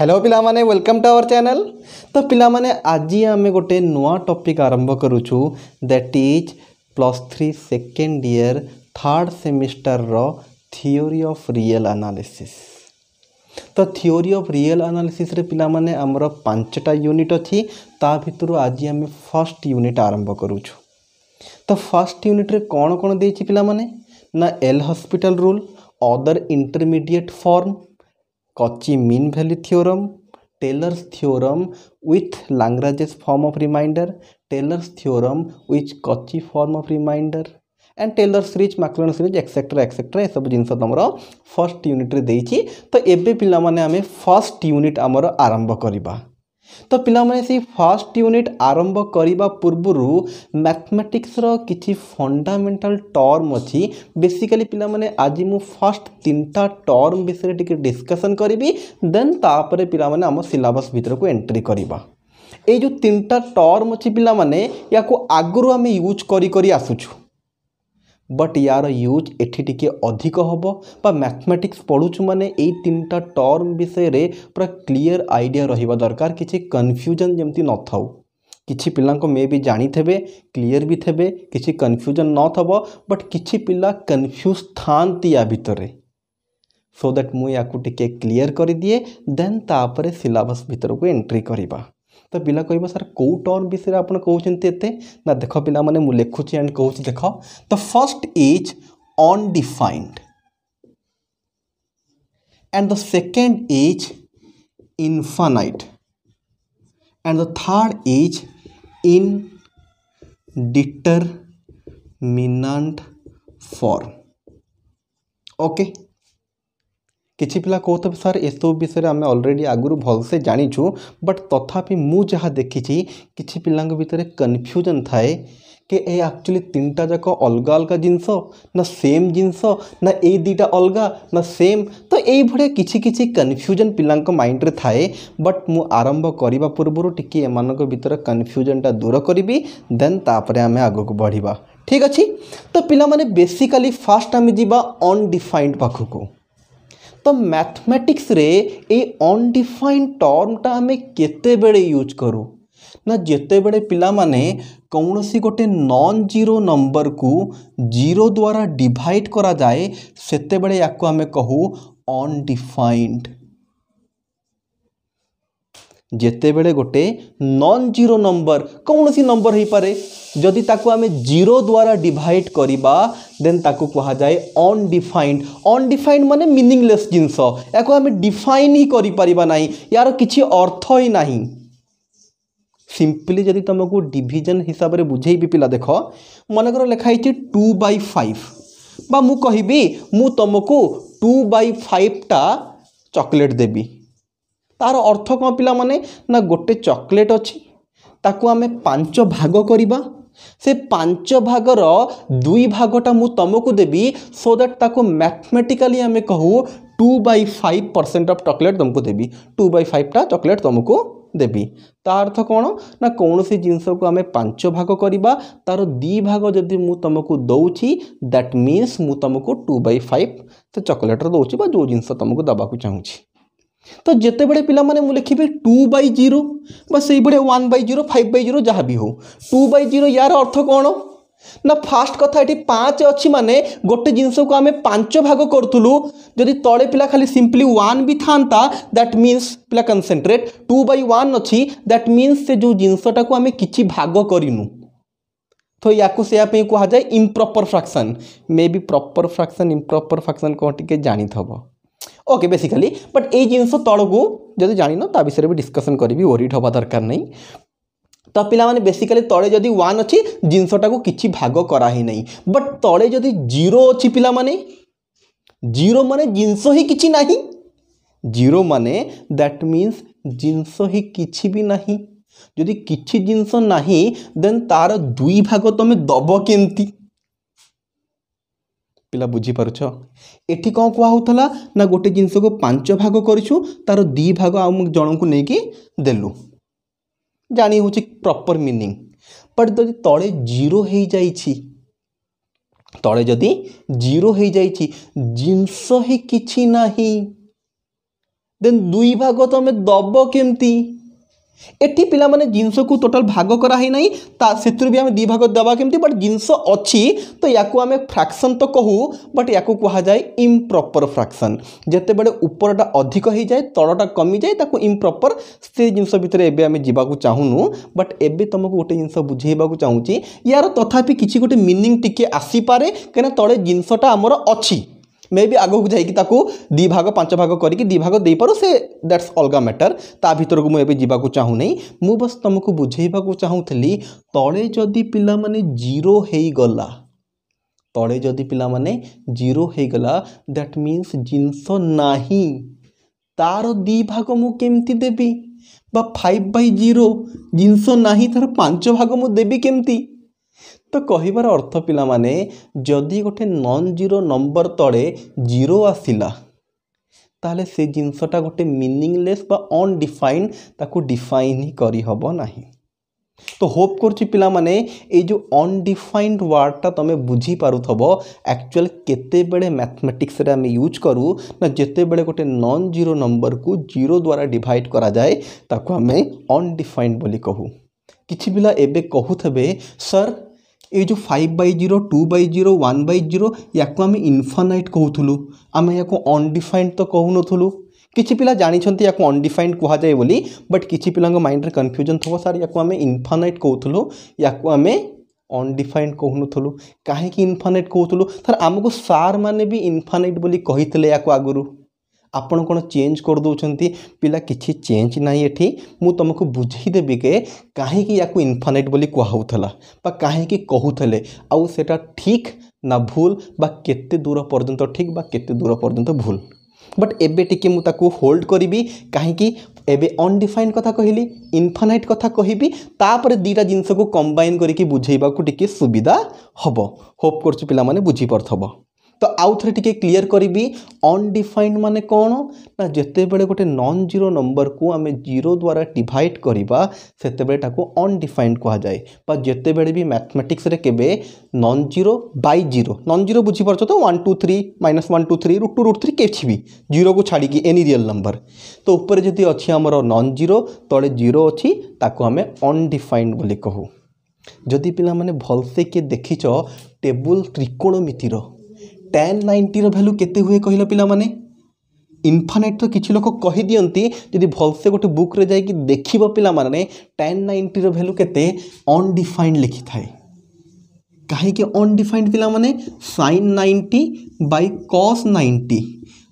hello ପିଲାମାନେ welcome to hour channel ତ ପିଲାମାନେ ଆଜି ଆମେ ଗୋଟେ ନୂଆ ଟପିକ୍ ଆରମ୍ଭ କରୁଛୁ that is plus three second year third ସେମିଷ୍ଟାରର ଥିଓରି ଅଫ୍ ରିଏଲ୍ ଆନାଲିସିସ୍ ତ ଥିଓରି ଅଫ୍ ରିଏଲ୍ ଆନାଲିସିସ୍ରେ ପିଲାମାନେ ଆମର ପାଞ୍ଚଟା ୟୁନିଟ୍ ଅଛି ତା ଭିତରୁ ଆଜି ଆମେ ଫାର୍ଷ୍ଟ ୟୁନିଟ୍ ଆରମ୍ଭ କରୁଛୁ ତ ଫାର୍ଷ୍ଟ ୟୁନିଟ୍ରେ କ'ଣ କ'ଣ ଦେଇଛି ପିଲାମାନେ ନା L Hospital rule other intermediate form Cauchy mean value theorem Taylor's theorem with Lagrange's form of remainder Taylor's theorem with Cauchy form of remainder and Taylor series Maclaurin series etcetera etcetera सब जिन तुम first यूनिट्रे तो ये पे आम first unit आमर आरंभ करवा ତ ପିଲାମାନେ ସେଇ ଫାର୍ଷ୍ଟ ୟୁନିଟ୍ ଆରମ୍ଭ କରିବା ପୂର୍ବରୁ ମ୍ୟାଥମେଟିକ୍ସର କିଛି ଫଣ୍ଡାମେଣ୍ଟାଲ୍ ଟର୍ମ ଅଛି ବେସିକାଲି ପିଲାମାନେ ଆଜି ମୁଁ ଫାର୍ଷ୍ଟ ତିନିଟା ଟର୍ମ ବିଷୟରେ ଟିକେ ଡିସ୍କସନ୍ କରିବି ଦେନ୍ ତାପରେ ପିଲାମାନେ ଆମ ସିଲାବସ୍ ଭିତରକୁ ଏଣ୍ଟ୍ରି କରିବା ଏଇ ଯେଉଁ ତିନିଟା ଟର୍ମ ଅଛି ପିଲାମାନେ ୟାକୁ ଆଗରୁ ଆମେ ୟୁଜ୍ କରି କରି ଆସୁଛୁ बट यार यूज एटी अधिक हम मैथमेटिक्स पढ़ु मैंने तीन टा टर्म विषय में पूरा क्लीयर आईडिया रहा दरकार किसी कन्फ्यूजन जमी न था कि पिला मे भी थे क्लीयर भी थे किसी कन्फ्यूजन न थब बट कि पिला कन्फ्यूज था या भितर सो दैट मुझे क्लीयर दिए देन तापर सिलेबस भितर को एंट्री करवा ତ ପିଲା କହିବ ସାର୍ କେଉଁ ଟର୍ମ ବିଷୟରେ ଆପଣ କହୁଛନ୍ତି ଏତେ ନା ଦେଖ ପିଲାମାନେ ମୁଁ ଲେଖୁଛି ଆଣ୍ଡ କହୁଛି ଦେଖ the first is undefined and the second is infinite and the third is in determinant form okay କିଛି ପିଲା କହୁଥିବେ ସାର୍ ଏସବୁ ବିଷୟରେ ଆମେ ଅଲରେଡ଼ି ଆଗରୁ ଭଲସେ ଜାଣିଛୁ ବଟ୍ ତଥାପି ମୁଁ ଯାହା ଦେଖିଛି କିଛି ପିଲାଙ୍କ ଭିତରେ କନଫ୍ୟୁଜନ୍ ଥାଏ କି ଏ ଆକ୍ଚୁଆଲି ତିନିଟା ଯାକ ଅଲଗା ଅଲଗା ଜିନିଷ ନା ସେମ୍ ଜିନିଷ ନା ଏଇ ଦୁଇଟା ଅଲଗା ନା ସେମ୍ ତ ଏଇଭଳିଆ କିଛି କିଛି କନଫ୍ୟୁଜନ୍ ପିଲାଙ୍କ ମାଇଣ୍ଡରେ ଥାଏ ବଟ୍ ମୁଁ ଆରମ୍ଭ କରିବା ପୂର୍ବରୁ ଟିକିଏ ଏମାନଙ୍କ ଭିତରେ କନଫ୍ୟୁଜନ୍ଟା ଦୂର କରିବି ଦେନ୍ ତାପରେ ଆମେ ଆଗକୁ ବଢ଼ିବା ଠିକ୍ ଅଛି ତ ପିଲାମାନେ ବେସିକାଲି ଫାର୍ଷ୍ଟ ଆମେ ଯିବା ଅନଡିଫାଇନ୍ଡ ପାଖକୁ तो मैथमेटिक्स रे ए अनडिफाइंड टर्मटा आम केतबे यूज करू ना जिते बेले पाने कौन सी गोटे नन जीरो नंबर को जीरो द्वारा डिवाइड करा जाए से आमे कहू अनडिफाइंड যেতবে গোটে নন জিরো নম্বর কৌশি নম্বর হইপরে যদি তাকে আমি জিরো দ্বারা ডিভাইড করা দেন তাকে কুহযায়ে অনডিফাইন্ড অনডিফাইন্ড মানে মিনিংলেস জিনিস এখন আমি ডিফাইন হি করে পারা না ইয়ার কিছু অর্থ হি না সিম্পলি যদি তোমাকে ডিভিজন হিসাবে বুঝেবি পিলা দেখ মনেকর লেখা হয়েছে টু বাই ফাইভ বা মু কহবি মু তোমাকে টু বাই ফাইভটা চকলেট দেবী তার অর্থ କ'ଣ ପିଲାମାନେ ନା ଗୋଟେ ଚକୋଲେଟ୍ ଅଛି ତାକୁ ଆମେ ପାଞ୍ଚ ଭାଗ କରିବା ସେ ପାଞ୍ଚ ଭାଗର ଦୁଇ ଭାଗଟା ମୁଁ ତୁମକୁ ଦେବି ସୋ ଦ୍ୟାଟ୍ ତାକୁ ମ୍ୟାଥମେଟିକାଲି ଆମେ କହୁ two by five percent of chocolate ତୁମକୁ ଦେବି ଟୁ ବାଇ ଫାଇଭ୍ଟା ଚକୋଲେଟ୍ ତୁମକୁ ଦେବି ତା ଅର୍ଥ କ'ଣ ନା କୌଣସି ଜିନିଷକୁ ଆମେ ପାଞ୍ଚ ଭାଗ କରିବା ତା'ର ଦୁଇ ଭାଗ ଯଦି ମୁଁ ତୁମକୁ ଦେଉଛି ଦ୍ୟାଟ୍ ମିନ୍ସ ମୁଁ ତୁମକୁ ଟୁ ବାଇ ଫାଇଭ୍ ସେ ଚକୋଲେଟ୍ର ଦେଉଛି ବା ଯେଉଁ ଜିନିଷ ତୁମକୁ ଦେବାକୁ ଚାହୁଁଛି तो जिते बड़े पाने लिखी two by zero one by zero five by zero जहाँ भी हो टू बै जीरो यार अर्थ कौन ना फास्ट कथा पाँच अच्छी मानने गोटे जिनस को आम पांच भाग करूँ जदि तले पिला खाली सिंपली वन भी था दैट मीनस पिला कनसेट्रेट टू बै वन अच्छी दैट मीनस से जो जिनसटा को आम कि भाग कर तो या को कहा जाए improper fraction may be proper fraction improper fraction कौन टे जाथ ওকে বেসিক্যালি বাট এই জিনিস তলকু যদি জাঁন তা বিষয়ে বি ডিসকসন করবি ওরিড হওয়া দরকার নাই ତ ପିଲାମାନେ ବେସିକାଲି ତଳେ ଯଦି ୱାନ୍ ଅଛି ଜିନିଷଟାକୁ କିଛି ଭାଗ କରାହେଇନାହିଁ ବଟ୍ ତଳେ ଯଦି ଜିରୋ ଅଛି ପିଲାମାନେ ଜିରୋ ମାନେ ଜିନିଷ ହିଁ କିଛି ନାହିଁ ଜିରୋ ମାନେ ଦ୍ୟାଟ୍ ମିନ୍ସ ଜିନିଷ ହିଁ କିଛି ବି ନାହିଁ ଯଦି କିଛି ଜିନିଷ ନାହିଁ ଦେନ୍ ତା'ର ଦୁଇ ଭାଗ ତୁମେ ଦେବ କେମିତି ପିଲା ବୁଝିପାରୁଛ ଏଠି କ'ଣ କୁହାହେଉଥିଲା ନା ଗୋଟେ ଜିନିଷକୁ ପାଞ୍ଚ ଭାଗ କରିଛୁ ତା'ର ଦୁଇ ଭାଗ ଆଉ ଜଣଙ୍କୁ ନେଇକି ଦେଲୁ ଜାଣି ହେଉଛି ପ୍ରପର୍ ମିନିଂ ବଟ୍ ଯଦି ତଳେ ଜିରୋ ହେଇଯାଇଛି ତଳେ ଯଦି ଜିରୋ ହେଇଯାଇଛି ଜିନିଷ ହିଁ କିଛି ନାହିଁ ଦେନ୍ ଦୁଇ ଭାଗ ତୁମେ ଦେବ କେମିତି ଏଠି ପିଲାମାନେ ଜିନିଷକୁ ଟୋଟାଲ୍ ଭାଗ କରାହେଇନାହିଁ ତା ସେଥିରୁ ବି ଆମେ ଦୁଇ ଭାଗ ଦେବା କେମିତି ବଟ୍ ଜିନିଷ ଅଛି ତ ୟାକୁ ଆମେ ଫ୍ରାକ୍ସନ୍ ତ କହୁ ବଟ୍ ୟାକୁ କୁହାଯାଏ ଇମ୍ପ୍ରପର୍ ଫ୍ରାକ୍ସନ୍ ଯେତେବେଳେ ଉପରଟା ଅଧିକ ହେଇଯାଏ ତଳଟା କମିଯାଏ ତାକୁ ଇମ୍ପ୍ରପର୍ ସେ ଜିନିଷ ଭିତରେ ଏବେ ଆମେ ଯିବାକୁ ଚାହୁଁନୁ ବଟ୍ ଏବେ ତୁମକୁ ଗୋଟେ ଜିନିଷ ବୁଝେଇବାକୁ ଚାହୁଁଛି ୟାର ତଥାପି କିଛି ଗୋଟେ ମିନିଂ ଟିକିଏ ଆସିପାରେ କାହିଁକିନା ତଳେ ଜିନିଷଟା ଆମର ଅଛି मे ବି ଆଗକୁ ଯାଇକି ତାକୁ ଦୁଇ ଭାଗ ପାଞ୍ଚ ଭାଗ କରିକି ଦୁଇ ଭାଗ ଦେଇପାରୁ ସେ ଦ୍ୟାଟ୍ସ ଅଲଗା ମ୍ୟାଟର୍ ତା ଭିତରକୁ ମୁଁ ଏବେ ଯିବାକୁ ଚାହୁଁନାହିଁ ମୁଁ ବାସ୍ ତୁମକୁ ବୁଝେଇବାକୁ ଚାହୁଁଥିଲି ତଳେ ଯଦି ପିଲାମାନେ ଜିରୋ ହେଇଗଲା ତଳେ ଯଦି ପିଲାମାନେ ଜିରୋ ହେଇଗଲା ଦ୍ୟାଟ୍ ମିନ୍ସ ଜିନିଷ ନାହିଁ ତା'ର ଦୁଇ ଭାଗ ମୁଁ କେମିତି ଦେବି বা ফাইভ বাই জিরো জিনিস না তার পাঁচ ভাগ মু দেবি কেমতি ତ କହିବାର ଅର୍ଥ ପିଲାମାନେ ଯଦି ଗୋଟେ ନନ୍ ଜିରୋ ନମ୍ବର ତଳେ ଜିରୋ ଆସିଲା ତାହେଲେ ସେ ଜିନିଷଟା ଗୋଟେ ମିନିଂଲେସ୍ ବା ଅନଡିଫାଇନ୍ ତାକୁ ଡିଫାଇନ୍ ହିଁ କରିହେବ ନାହିଁ তো হোপ করছি পিলামানে এই যে অনডিফাইন্ড ওয়ার্ডটা তুমি বুঝি পারুথব একচুয়াল কেতেবেলে ম্যাথমেটিক্সরে আমি ইউজ করু না যেতেবেলে গোটে নন জিরো নম্বরকু জিরো দ্বারা ডিভাইড করা যায় তাকে আমি অনডিফাইন্ড বলি কহু কিছু পিলা এবে কহুথবে স্যার ଏଇ ଯେଉଁ five by zero two by zero one by zero ୟାକୁ ଆମେ ଇନଫାନାଇଟ୍ କହୁଥିଲୁ ଆମେ ୟାକୁ ଅନଡିଫାଇଣ୍ଡ୍ ତ କହୁନଥିଲୁ କିଛି ପିଲା ଜାଣିଛନ୍ତି ୟାକୁ ଅନଡିଫାଇଣ୍ଡ୍ କୁହାଯାଏ ବୋଲି ବଟ୍ କିଛି ପିଲାଙ୍କ ମାଇଣ୍ଡରେ କନଫ୍ୟୁଜନ୍ ଥିବ ସାର୍ ୟାକୁ ଆମେ ଇନଫାନାଇଟ୍ କହୁଥିଲୁ ୟାକୁ ଆମେ ଅନଡିଫାଇଣ୍ଡ୍ କହୁନଥିଲୁ କାହିଁକି ଇନଫାନାଇଟ୍ କହୁଥିଲୁ ସାର୍ ଆମକୁ ସାର୍ମାନେ ବି ଇନଫାନାଇଟ୍ ବୋଲି କହିଥିଲେ ୟାକୁ ଆଗରୁ ଆପଣ କ'ଣ ଚେଞ୍ଜ କରିଦେଉଛନ୍ତି ପିଲା କିଛି ଚେଞ୍ଜ ନାହିଁ ଏଠି ମୁଁ ତୁମକୁ ବୁଝେଇଦେବି କି କାହିଁକି ୟାକୁ ଇନଫାନାଇଟ୍ ବୋଲି କୁହାହେଉଥିଲା ବା କାହିଁକି କହୁଥିଲେ ଆଉ ସେଇଟା ଠିକ୍ ନା ଭୁଲ ବା କେତେ ଦୂର ପର୍ଯ୍ୟନ୍ତ ଠିକ୍ ବା କେତେ ଦୂର ପର୍ଯ୍ୟନ୍ତ ଭୁଲ ବଟ୍ ଏବେ ଟିକେ ମୁଁ ତାକୁ ହୋଲ୍ଡ କରିବି କାହିଁକି ଏବେ ଅନଡିଫାଇନ୍ କଥା କହିଲି ଇନଫାନାଇଟ୍ କଥା କହିବି ତାପରେ ଦୁଇଟା ଜିନିଷକୁ କମ୍ବାଇନ୍ କରିକି ବୁଝେଇବାକୁ ଟିକେ ସୁବିଧା ହେବ ହୋପ୍ କରୁଛୁ ପିଲାମାନେ ବୁଝିପାରୁଥିବ তো আউথরে টিকে ক্লিয়ার করবি অনডিফাইন্ড মানে কোণ না যেতবে গোটে নন জিরো নম্বরকু আমি জিরো দ্বারা ডিভাইড করা সেতবে তাকে অনডিফাইন্ড কুহযায় বা যেতবে বি ম্যাথমেটিক্সরে কেবে non zero by zero non zero বুঝিপারছ তো one two three minus one two three root two root three কিছু বি জিরোকে ছাড়িকি এনি রিয়েল নম্বর তো উপরে যদি অছি আমার নন জিরো তলে জিরো অছি তাকে আমি অনডিফাইন্ড বলে কহু যদি পিলামানে ভলসে কিয়ে দেখিছ টেবুল ত্রিকোণমিতির ଟ୍ୟାନ୍ ନାଇଣ୍ଟିର ଭ୍ୟାଲ୍ୟୁ କେତେ ହୁଏ କହିଲ ପିଲାମାନେ ଇନଫାନାଇଟ୍ ତ କିଛି ଲୋକ କହିଦିଅନ୍ତି ଯଦି ଭଲସେ ଗୋଟେ ବୁକ୍ରେ ଯାଇକି ଦେଖିବ ପିଲାମାନେ ଟ୍ୟାନ୍ ନାଇଣ୍ଟିର ଭ୍ୟାଲ୍ୟୁ କେତେ ଅନ୍ଡିଫାଇଣ୍ଡ ଲେଖିଥାଏ କାହିଁକି ଅନ୍ଡିଫାଇଣ୍ଡ ପିଲାମାନେ sine ninety by cos ninety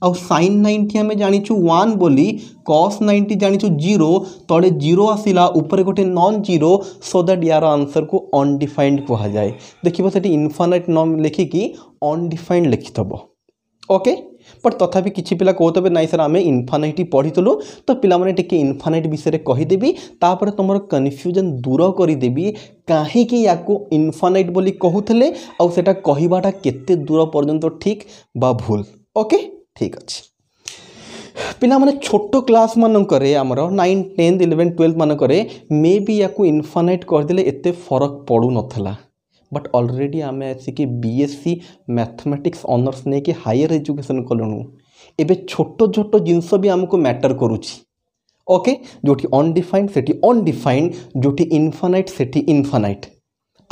ଆଉ ସାଇନ୍ ନାଇଣ୍ଟି ଆମେ ଜାଣିଛୁ ୱାନ୍ ବୋଲି କସ୍ ନାଇଣ୍ଟି ଜାଣିଛୁ ଜିରୋ ତଳେ ଜିରୋ ଆସିଲା ଉପରେ ଗୋଟେ ନନ୍ ଜିରୋ ସୋ ଦ୍ୟାଟ୍ ୟାର ଆନ୍ସର୍କୁ ଅନ୍ଡିଫାଇଣ୍ଡ କୁହାଯାଏ ଦେଖିବ ସେଠି ଇନଫାନାଇଟ୍ ନ ଲେଖିକି ଅନ୍ଡିଫାଇଣ୍ଡ ଲେଖିଦେବ ଓକେ ବଟ୍ ତଥାପି କିଛି ପିଲା କହୁଥିବେ ନାଇଁ ସାର୍ ଆମେ ଇନଫାନାଇଟ୍ ପଢ଼ିଥିଲୁ ତ ପିଲାମାନେ ଟିକେ ଇନଫାନାଇଟ୍ ବିଷୟରେ କହିଦେବି ତାପରେ ତୁମର କନଫ୍ୟୁଜନ୍ ଦୂର କରିଦେବି କାହିଁକି ୟାକୁ ଇନଫାନାଇଟ୍ ବୋଲି କହୁଥିଲେ ଆଉ ସେଇଟା କହିବାଟା କେତେ ଦୂର ପର୍ଯ୍ୟନ୍ତ ଠିକ୍ ବା ଭୁଲ ଓକେ ଠିକ୍ ଅଛି ପିଲାମାନେ ଛୋଟ କ୍ଲାସ୍ ମାନଙ୍କରେ ଆମର ନାଇନ୍ ଟେନ୍ଥ ଇଲେଭେନ୍ ଟୁଏଲ୍ଥ ମାନଙ୍କରେ ମେ ବି ୟାକୁ ଇନଫାନାଇଟ୍ କରିଦେଲେ ଏତେ ଫରକ ପଡ଼ୁନଥିଲା ಬಟ್ ଅଲରେଡ଼ି ଆମେ ଆସିକି B S C mathematics honours ନେଇକି ହାଇଅର୍ ଏଜୁକେସନ୍ କଲୁଣୁ ଏବେ ଛୋଟ ଛୋଟ ଜିନିଷ ବି ଆମକୁ ମ୍ୟାଟର୍ କରୁଛି ଓକେ ଯେଉଁଠି ଅନ୍ଡିଫାଇଣ୍ଡ ସେଠି ଅନ୍ଡିଫାଇଣ୍ଡ ଯେଉଁଠି ଇନଫାନାଇଟ୍ ସେଠି ଇନଫାନାଇଟ୍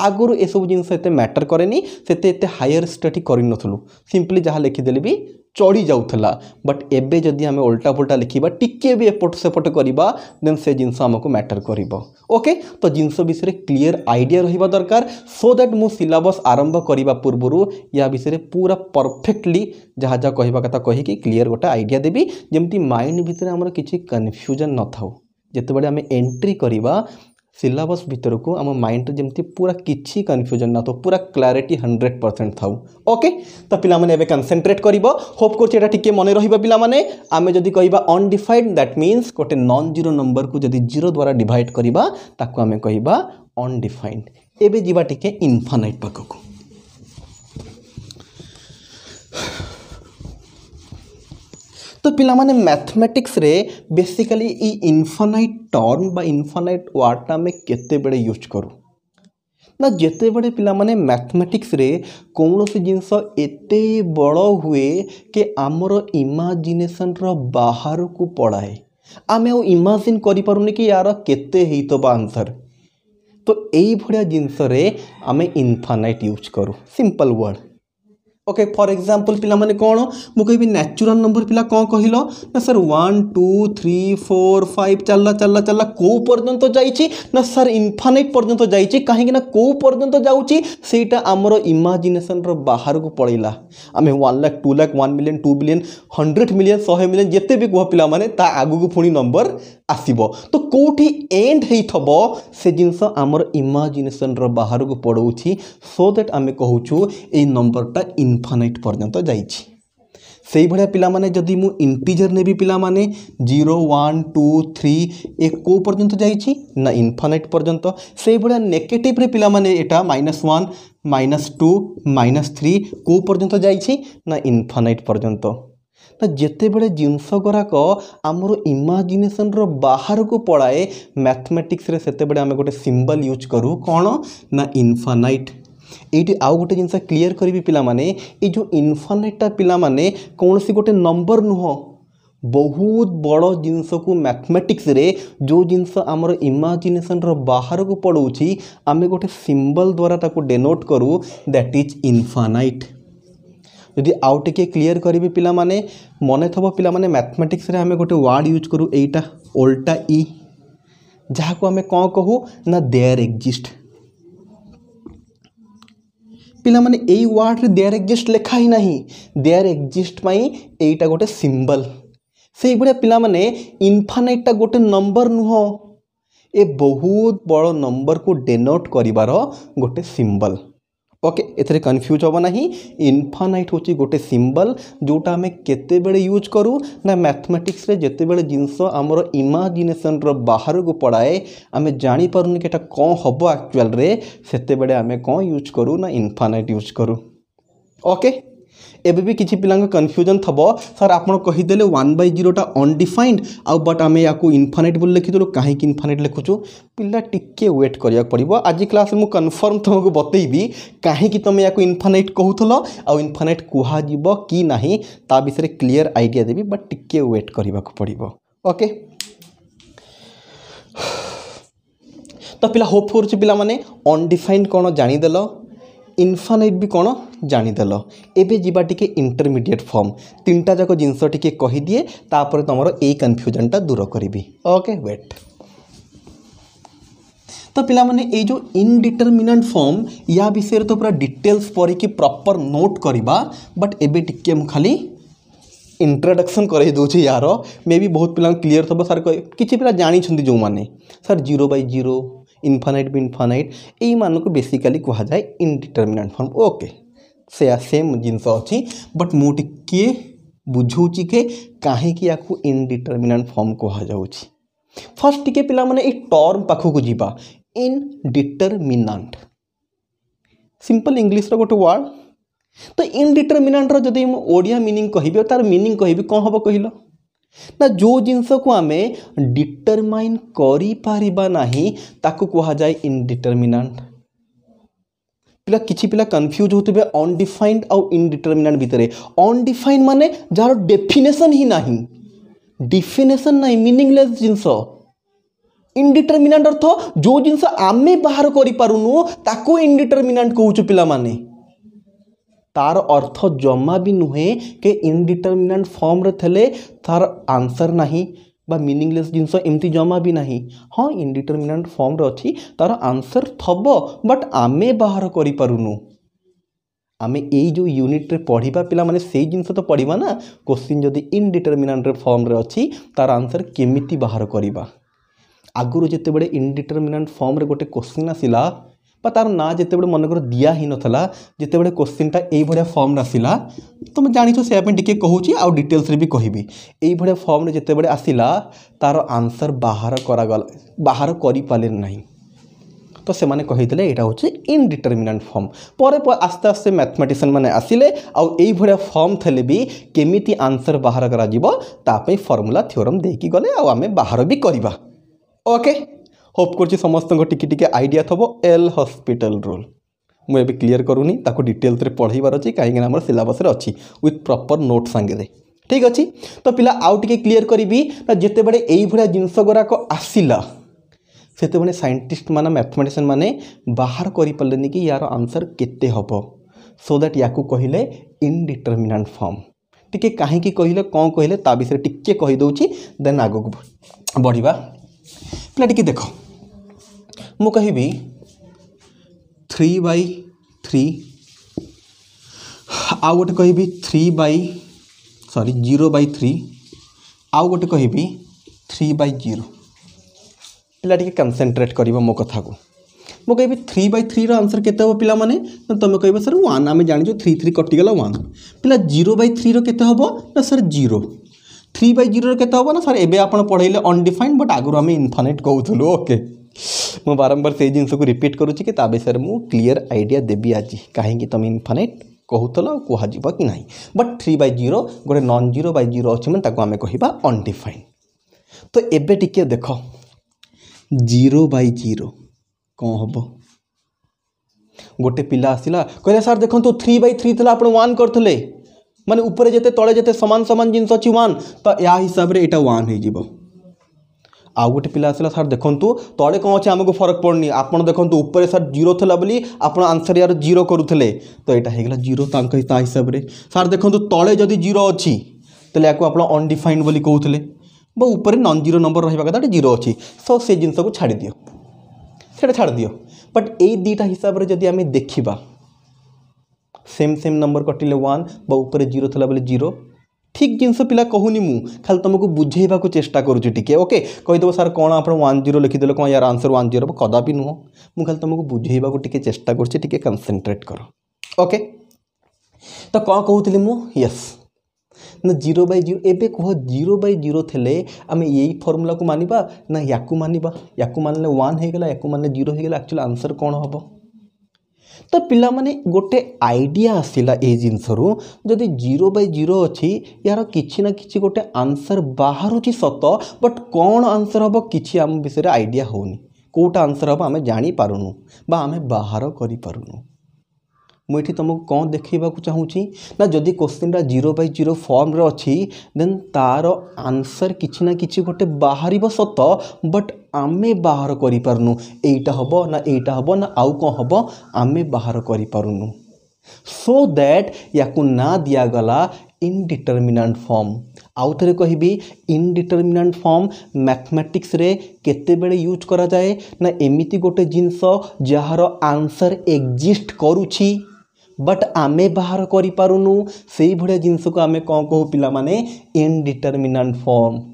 ଆଗରୁ ଏସବୁ ଜିନିଷ ଏତେ ମ୍ୟାଟର୍ କରେନି ସେତେ ଏତେ ହାୟର୍ ଷ୍ଟଡ଼ି କରିନଥିଲୁ ସିମ୍ପଲି ଯାହା ଲେଖିଦେଲେ ବି ଚଢ଼ି ଯାଉଥିଲା ବଟ୍ ଏବେ ଯଦି ଆମେ ଓଲ୍ଟା ପୋଲ୍ଟା ଲେଖିବା ଟିକିଏ ବି ଏପଟ ସେପଟ କରିବା ଦେନ୍ ସେ ଜିନିଷ ଆମକୁ ମ୍ୟାଟର୍ କରିବ ଓକେ ତ ଜିନିଷ ବିଷୟରେ କ୍ଲିଅର୍ ଆଇଡ଼ିଆ ରହିବା ଦରକାର ସୋ ଦ୍ୟାଟ୍ ମୁଁ ସିଲାବସ୍ ଆରମ୍ଭ କରିବା ପୂର୍ବରୁ ୟା ବିଷୟରେ ପୁରା ପରଫେକ୍ଟଲି ଯାହା ଯାହା କହିବା କଥା କହିକି କ୍ଲିଅର୍ ଗୋଟେ ଆଇଡ଼ିଆ ଦେବି ଯେମିତି ମାଇଣ୍ଡ ଭିତରେ ଆମର କିଛି କନଫ୍ୟୁଜନ୍ ନଥାଉ ଯେତେବେଳେ ଆମେ ଏଣ୍ଟ୍ରି କରିବା ସିଲାବସ୍ ଭିତରକୁ ଆମ ମାଇଣ୍ଡରେ ଯେମିତି ପୁରା କିଛି କନଫ୍ୟୁଜନ୍ ନଥାଉ ପୁରା କ୍ଲାରିଟି ହଣ୍ଡ୍ରେଡ଼ ପରସେଣ୍ଟ ଥାଉ ଓକେ ତ ପିଲାମାନେ ଏବେ କନସେନ୍ଟ୍ରେଟ୍ କରିବ ହୋପ୍ କରୁଛି ଏଇଟା ଟିକିଏ ମନେ ରହିବ ପିଲାମାନେ ଆମେ ଯଦି କହିବା ଅନ୍ଡିଫାଇଣ୍ଡ ଦ୍ୟାଟ୍ ମିନ୍ସ ଗୋଟେ ନନ୍ ଜିରୋ ନମ୍ବରକୁ ଯଦି ଜିରୋ ଦ୍ୱାରା ଡିଭାଇଡ଼୍ କରିବା ତାକୁ ଆମେ କହିବା ଅନ୍ଡିଫାଇଣ୍ଡ ଏବେ ଯିବା ଟିକିଏ ଇନଫାନାଇଟ୍ ପାଖକୁ तो पाने mathematics basically infinite term infinite word आम के यूज करूँ ना जिते बड़े पाने मैथमेटिक्स कौन सी जिनस एत बड़ हुए कि आमर इमाजेसन बाहर को पढ़ाए आम इमाजिन कर यार केत आंसर तो यही जिनसरे आम इनफाइट यूज करूँ simple word okay for example ପିଲାମାନେ କ'ଣ ମୁଁ କହିବି ନ୍ୟାଚୁରାଲ୍ ନମ୍ବର ପିଲା କ'ଣ କହିଲ ନା sir one two three four five ଚାଲିଲା ଚାଲିଲା ଚାଲିଲା କେଉଁ ପର୍ଯ୍ୟନ୍ତ ଯାଇଛି ନା ସାର୍ ଇନଫାନାଇଟ୍ ପର୍ଯ୍ୟନ୍ତ ଯାଇଛି କାହିଁକି ନା କେଉଁ ପର୍ଯ୍ୟନ୍ତ ଯାଉଛି ସେଇଟା ଆମର ଇମାଜିନେସନ୍ର ବାହାରକୁ ପଳେଇଲା ଆମେ one lakh two lakh one million two billion hundred million ଶହେ ମିଲିୟନ୍ ଯେତେ ବି କୁହ ପିଲାମାନେ ତା ଆଗକୁ ପୁଣି ନମ୍ବର ଆସିବ ତ କେଉଁଠି ଏଣ୍ଡ ହେଇଥିବ ସେ ଜିନିଷ ଆମର ଇମାଜିନେସନ୍ର ବାହାରକୁ ପଡ଼ଉଛି ସୋ ଦ୍ୟାଟ୍ ଆମେ କହୁଛୁ ଏଇ ନମ୍ବରଟା ଇନ୍ ଇନଫାନାଇଟ୍ ପର୍ଯ୍ୟନ୍ତ ଯାଇଛି ସେଇଭଳିଆ ପିଲାମାନେ ଯଦି ମୁଁ ଇଣ୍ଟିଜର୍ ନେବି ପିଲାମାନେ ଜିରୋ ୱାନ୍ ଟୁ ଥ୍ରୀ ଏ କେଉଁ ପର୍ଯ୍ୟନ୍ତ ଯାଇଛି ନା ଇନଫାନାଇଟ୍ ପର୍ଯ୍ୟନ୍ତ ସେଇଭଳିଆ ନେଗେଟିଭ୍ରେ ପିଲାମାନେ ଏଇଟା minus one minus two minus three କେଉଁ ପର୍ଯ୍ୟନ୍ତ ଯାଇଛି ନା ଇନଫାନାଇଟ୍ ପର୍ଯ୍ୟନ୍ତ ନା ଯେତେବେଳେ ଜିନିଷ ଗୁଡ଼ାକ ଆମର ଇମାଜିନେସନ୍ର ବାହାରକୁ ପଳାଏ ମ୍ୟାଥମେଟିକ୍ସରେ ସେତେବେଳେ ଆମେ ଗୋଟେ ସିମ୍ବଲ୍ ୟୁଜ୍ କରୁ କ'ଣ ନା ଇନଫାନାଇଟ୍ এইটি আউ গোটে জিনিস ক্লিয়ার করবি পিলামানে এই যে ইনফানেটটা পিলামানে কৌশি গোটে নম্বর নুহ ବହୁତ ବଡ଼ ଜିନିଷକୁ ମ୍ୟାଥମେଟିକ୍ସରେ ଯେଉଁ ଜିନିଷ ଆମର ଇମାଜିନେସନ୍ର ବାହାରକୁ ପଡ଼ଉଛି ଆମେ ଗୋଟେ ସିମ୍ବଲ୍ ଦ୍ୱାରା ତାକୁ ଡେନୋଟ୍ କରୁ ଦ୍ୟାଟ୍ ଇଜ୍ ଇନଫାନାଇଟ୍ ଯଦି ଆଉ ଟିକିଏ କ୍ଲିଅର୍ କରିବି ପିଲାମାନେ ମନେ ଥିବ ପିଲାମାନେ ମ୍ୟାଥମେଟିକ୍ସରେ ଆମେ ଗୋଟେ ୱାର୍ଡ଼ ୟୁଜ୍ କରୁ ଏଇଟା ଓଲ୍ଟା ଇ ଯାହାକୁ ଆମେ କ'ଣ କହୁ ନା ଦେୟାର ଏକ୍ଜିଷ୍ଟ ପିଲାମାନେ ଏଇ ୱାର୍ଡ଼ରେ ଦେୟାର ଏକ୍ଜିଷ୍ଟ ଲେଖା ହିଁ ନାହିଁ ଦେୟାର ଏକ୍ଜିଷ୍ଟ ପାଇଁ ଏଇଟା ଗୋଟେ ସିମ୍ବଲ ସେଇଭଳିଆ ପିଲାମାନେ ଇନଫାନାଇଟ୍ଟା ଗୋଟେ ନମ୍ବର ନୁହଁ ଏ ବହୁତ ବଡ଼ ନମ୍ବରକୁ ଡେନୋଟ୍ କରିବାର ଗୋଟେ ସିମ୍ବଲ ଓକେ ଏଥିରେ କନଫ୍ୟୁଜ୍ ହେବ ନାହିଁ ଇନଫାନାଇଟ୍ ହେଉଛି ଗୋଟେ ସିମ୍ବଲ୍ ଯେଉଁଟା ଆମେ କେତେବେଳେ ୟୁଜ୍ କରୁ ନା ମ୍ୟାଥମେଟିକ୍ସରେ ଯେତେବେଳେ ଜିନିଷ ଆମର ଇମାଜିନେସନ୍ର ବାହାରକୁ ପଳାଏ ଆମେ ଜାଣିପାରୁନି କି ଏଇଟା କ'ଣ ହେବ ଆକ୍ଚୁଆଲ୍ରେ ସେତେବେଳେ ଆମେ କ'ଣ ୟୁଜ୍ କରୁ ନା ଇନଫାନାଇଟ୍ ୟୁଜ୍ କରୁ ଓକେ एबि किसी पिला कन्फ्यूजन थब सर आपदे वन बै जीरोटा अनडिफाइंड आउ बट आम या इनफानेट बोले लिखीदलु कहीं इनफानेट लिखुचु पिला टी व्वेट कर पड़ो आज क्लास मुझे कनफर्म तुमको बतेबी कहीं तुम या इनफानेट कहूल आउ इनफानेट कह कि ना ता क्लीयर आईडिया देवी बट टी व्वेट करने को पड़ो ओके तो पिला होप कर पिला अनडिफाइंड कौन जाणीदेल इनफानेट भी कौन जाणीदेल এবে যা টিকি ইন্টরমিডিয়েট ফর্ম তিনটা যাক জিনিস টিকি কহিদিয়ে তাপরে তোমার এই কনফ্যুজনটা দূর করবি तो पाने जो इनडिटरमिनेंट फर्म या विषय तो पूरा डिटेल्स पढ़ी प्रपर नोट करवा बट एबे टिके खाली इंट्रोडक्शन कर यार मे भी बहुत पिला क्लीयर थब सार किसी पिला जानी जो मैंने sir zero by zero infinite by infinite यही मानक बेसिकाली कहुए इनडिटरमिनाट फर्म ओके से सेम जिनस अच्छी बट मुझे किए बुझे के कहीं आपको फर्म कह जाऊँ फर्स्ट टी पाने टर्म पाखक जावा इनडिटरमिनाट सिंपल इंग्लीश्र गोटे वार्ड तो इनडिटरमिनाटर जदि ओडिया मिनिंग कह तार मिनिंग कह कौन हम कह ना जो जिनस को आम डिटरमाइन करें इनडिटरमिनाट ପିଲା କିଛି ପିଲା କନଫ୍ୟୁଜ୍ ହେଉଥିବେ ଅନଡିଫାଇନ୍ଡ ଆଉ ଇନଡିଟରମିନାଣ୍ଟ ଭିତରେ ଅନଡିଫାଇନ୍ ମାନେ ଯାହାର ଡେଫିନେସନ୍ ହିଁ ନାହିଁ ଡିଫିନେସନ୍ ନାହିଁ ମିନିଂଲେସ୍ ଜିନିଷ ଇନଡିଟରମିନାଣ୍ଟ ଅର୍ଥ ଯେଉଁ ଜିନିଷ ଆମେ ବାହାର କରିପାରୁନୁ ତାକୁ ଇନଡିଟରମିନାଣ୍ଟ କହୁଛୁ ପିଲାମାନେ ତାର ଅର୍ଥ ଜମା ବି ନୁହେଁ କି ଇନଡିଟରମିନାଣ୍ଟ ଫର୍ମରେ ଥିଲେ ତାର ଆନ୍ସର୍ ନାହିଁ বা ମିନିଂଲେସ୍ ଜିନିଷ ଏମିତି ଜମା ବି ନାହିଁ ହଁ ଇଣ୍ଡିଟର୍ମିନାଣ୍ଟ ଫର୍ମରେ ଅଛି ତା'ର ଆନ୍ସର୍ ଥବ ବଟ୍ ଆମେ ବାହାର କରିପାରୁନୁ ଆମେ ଏଇ ଯେଉଁ ୟୁନିଟ୍ରେ ପଢ଼ିବା ପିଲାମାନେ ସେଇ ଜିନିଷ ତ ପଢ଼ିବା ନା କୋଶ୍ଚିନ୍ ଯଦି ଇନଡିଟର୍ମିନାଣ୍ଟ ଫର୍ମରେ ଅଛି ତା'ର ଆନ୍ସର୍ କେମିତି ବାହାର କରିବା ଆଗରୁ ଯେତେବେଳେ ଇନଡିଟର୍ମିନାଣ୍ଟ ଫର୍ମରେ ଗୋଟେ କୋଶ୍ଚିନ୍ ଆସିଲା বা তার না যেতবে মনেকর দিয়া হই নথলা যেতবে কোশ্চিনটা এইভাবে ফর্মরে আসিলা তুমি জানিছ সে টিকি কুচি আউ ডিটেলসরে বি কহবি এইভাবে ফর্মরে যেতবে আসিলা তার আনসর বাহার করা গলা বাহার করে পালে না তো সে কহিলে এটা হচ্ছে ইনডিটরমিনাট ফর্ম পরে আস্তে আস্তে ম্যাথমেটিসিয়ান মানে আসলে আইভাবে ফর্ম থালে বি কেমিটি আনসর বাহার করা তাপে ফর্মুলা থিওরম দিয়ে গলে আমি বাহার বি করা ওকে হোপ করছি সমস্ত টিকি টিকি আইডিয়া থব এল হসপিটাল রুল ମୁଁ ଏବେ କ୍ଲିଅର୍ କରୁନି ତାକୁ ଡିଟେଲ୍ସରେ ପଢ଼େଇବାର ଅଛି କାହିଁକିନା ଆମର ସିଲାବସ୍ରେ ଅଛି ୱିଥ୍ ପ୍ରପର୍ ନୋଟ୍ ସାଙ୍ଗରେ ଠିକ୍ ଅଛି ତ ପିଲା ଆଉ ଟିକେ କ୍ଲିଅର୍ କରିବି ନା ଯେତେବେଳେ ଏଇଭଳିଆ ଜିନିଷ ଗୁଡ଼ାକ ଆସିଲା ସେତେବେଳେ ସାଇଣ୍ଟିଷ୍ଟ ମାନେ ମ୍ୟାଥମେଟିସିଆନ୍ ମାନେ ବାହାର କରିପାରିଲେନି କି ୟାର ଆନ୍ସର୍ କେତେ ହେବ ସୋ ଦ୍ୟାଟ୍ ୟାକୁ କହିଲେ ଇନଡିଟର୍ମିନାଣ୍ଟ ଫର୍ମ ଟିକେ କାହିଁକି କହିଲେ କ'ଣ କହିଲେ ତା ବିଷୟରେ ଟିକେ କହିଦେଉଛି ଦେନ୍ ଆଗକୁ ବଢ଼ିବା ପିଲା ଟିକେ ଦେଖ वो थ्री बाई थ्री आउ गोटे कहबी three by sorry zero by three आउ गोटे कहबी थ्री बै जीरो पिला टी कर मो कथ को कह थ्री बै थ्री रनसर के पाने तुम कह सर वन आम जानी थ्री थ्री कटिगला वन पिला जीरो बै थ्री रते हम ना sir zero three by zero के हम ना सर एवं आप पढ़े अनडिफाइंड बट आगुरी आम इनफानेट कहूँ ओके ମୁଁ ବାରମ୍ବାର ସେଇ ଜିନିଷକୁ ରିପିଟ୍ କରୁଛି କି ତା ବିଷୟରେ ମୁଁ କ୍ଲିଅର୍ ଆଇଡ଼ିଆ ଦେବି ଆଜି କାହିଁକି ତୁମେ ଇନଫାନାଇଟ୍ କହୁଥିଲ ଆଉ କୁହାଯିବ କି ନାହିଁ ବଟ୍ ଥ୍ରୀ ବାଇ ଜିରୋ ଗୋଟେ ନନ୍ ଜିରୋ ବାଇ ଜିରୋ ଅଛି ମାନେ ତାକୁ ଆମେ କହିବା ଅନ୍ଡିଫାଇନ୍ ତ ଏବେ ଟିକିଏ ଦେଖ ଜିରୋ ବାଇ ଜିରୋ କ'ଣ ହେବ ଗୋଟେ ପିଲା ଆସିଲା କହିଲା ସାର୍ ଦେଖନ୍ତୁ ଥ୍ରୀ ବାଇ ଥ୍ରୀ ଥିଲା ଆପଣ ୱାନ୍ କରିଥିଲେ ମାନେ ଉପରେ ଯେତେ ତଳେ ଯେତେ ସମାନ ସମାନ ଜିନିଷ ଅଛି ୱାନ୍ ତ ଏହା ହିସାବରେ ଏଇଟା ୱାନ୍ ହେଇଯିବ ଆଉ ଗୋଟେ ପିଲା ଆସିଲା ସାର୍ ଦେଖନ୍ତୁ ତଳେ କ'ଣ ଅଛି ଆମକୁ ଫରକ ପଡ଼ୁନି ଆପଣ ଦେଖନ୍ତୁ ଉପରେ ସାର୍ ଜିରୋ ଥିଲା ବୋଲି ଆପଣ ଆନ୍ସର୍ ୟାର ଜିରୋ କରୁଥିଲେ ତ ଏଇଟା ହେଇଗଲା ଜିରୋ ତାଙ୍କ ତା ହିସାବରେ ସାର୍ ଦେଖନ୍ତୁ ତଳେ ଯଦି ଜିରୋ ଅଛି ତାହେଲେ ୟାକୁ ଆପଣ ଅନଡିଫାଇଣ୍ଡ ବୋଲି କହୁଥିଲେ ବା ଉପରେ ନନ୍ ଜିରୋ ନମ୍ବର ରହିବା କଥା ଏଠି ଜିରୋ ଅଛି ସୋ ସେ ଜିନିଷକୁ ଛାଡ଼ିଦିଅ ସେଇଟା ଛାଡ଼ିଦିଅ ବଟ୍ ଏଇ ଦୁଇଟା ହିସାବରେ ଯଦି ଆମେ ଦେଖିବା ସେମ୍ ସେମ୍ ନମ୍ବର କଟିଲେ ୱାନ୍ ବା ଉପରେ ଜିରୋ ଥିଲା ବୋଲେ ଜିରୋ ଠିକ୍ ଜିନିଷ ପିଲା କହୁନି ମୁଁ ଖାଲି ତୁମକୁ ବୁଝେଇବାକୁ ଚେଷ୍ଟା କରୁଛି ଟିକିଏ ଓକେ କହିଦେବ ସାର୍ କ'ଣ ଆପଣ ୱାନ୍ ଜିରୋ ଲେଖିଦେଲେ କ'ଣ ୟାର ଆନ୍ସର୍ ୱାନ୍ ଜିରୋ କଦାପି ନୁହଁ ମୁଁ ଖାଲି ତୁମକୁ ବୁଝେଇବାକୁ ଟିକିଏ ଚେଷ୍ଟା କରୁଛି ଟିକିଏ କନସେନ୍ଟ୍ରେଟ୍ କର ଓକେ ତ କ'ଣ କହୁଥିଲି ମୁଁ ୟେସ୍ ନା ଜିରୋ ବାଇ ଜିରୋ ଏବେ କୁହ ଜିରୋ ବାଇ ଜିରୋ ଥିଲେ ଆମେ ଏଇ ଫର୍ମୁଲାକୁ ମାନିବା ନା ୟାକୁ ମାନିବା ୟାକୁ ମାନିଲେ ୱାନ୍ ହେଇଗଲା ୟାକୁ ମାନିଲେ ଜିରୋ ହେଇଗଲା ଆକ୍ଚୁଆଲି ଆନ୍ସର୍ କ'ଣ ହେବ ତ ପିଲାମାନେ ଗୋଟେ ଆଇଡ଼ିଆ ଆସିଲା ଏଇ ଜିନିଷରୁ ଯଦି ଜିରୋ ବାଇ ଜିରୋ ଅଛି ଏହାର କିଛି ନା କିଛି ଗୋଟେ ଆନ୍ସର୍ ବାହାରୁଛି ସତ ବଟ୍ କ'ଣ ଆନ୍ସର୍ ହେବ କିଛି ଆମ ବିଷୟରେ ଆଇଡ଼ିଆ ହେଉନି କେଉଁଟା ଆନ୍ସର୍ ହେବ ଆମେ ଜାଣିପାରୁନୁ ବା ଆମେ ବାହାର କରିପାରୁନୁ ମୁଁ ଏଠି ତୁମକୁ କ'ଣ ଦେଖାଇବାକୁ ଚାହୁଁଛି ନା ଯଦି କୋଶ୍ଚିନ୍ଟା ଜିରୋ ବାଇ ଜିରୋ ଫର୍ମରେ ଅଛି ଦେନ୍ ତା'ର ଆନ୍ସର୍ କିଛି ନା କିଛି ଗୋଟେ ବାହାରିବ ସତ ବଟ୍ ଆମେ ବାହାର କରିପାରୁନୁ ଏଇଟା ହେବ ନା ଏଇଟା ହେବ ନା ଆଉ କ'ଣ ହେବ ଆମେ ବାହାର କରିପାରୁନୁ ସୋ ଦ୍ୟାଟ୍ ୟାକୁ ନାଁ ଦିଆଗଲା ଇନଡିଟରମିନାଣ୍ଟ ଫର୍ମ ଆଉ ଥରେ କହିବି ଇନ୍ଡିଟର୍ମିନାଣ୍ଟ ଫର୍ମ ମ୍ୟାଥମେଟିକ୍ସରେ କେତେବେଳେ ୟୁଜ୍ କରାଯାଏ ନା ଏମିତି ଗୋଟେ ଜିନିଷ ଯାହାର ଆନ୍ସର୍ ଏକ୍ଜିଷ୍ଟ କରୁଛି ବଟ୍ ଆମେ ବାହାର କରିପାରୁନୁ ସେଇଭଳିଆ ଜିନିଷକୁ ଆମେ କ'ଣ କହୁ ପିଲାମାନେ ଇନଡିଟରମିନାଣ୍ଟ ଫର୍ମ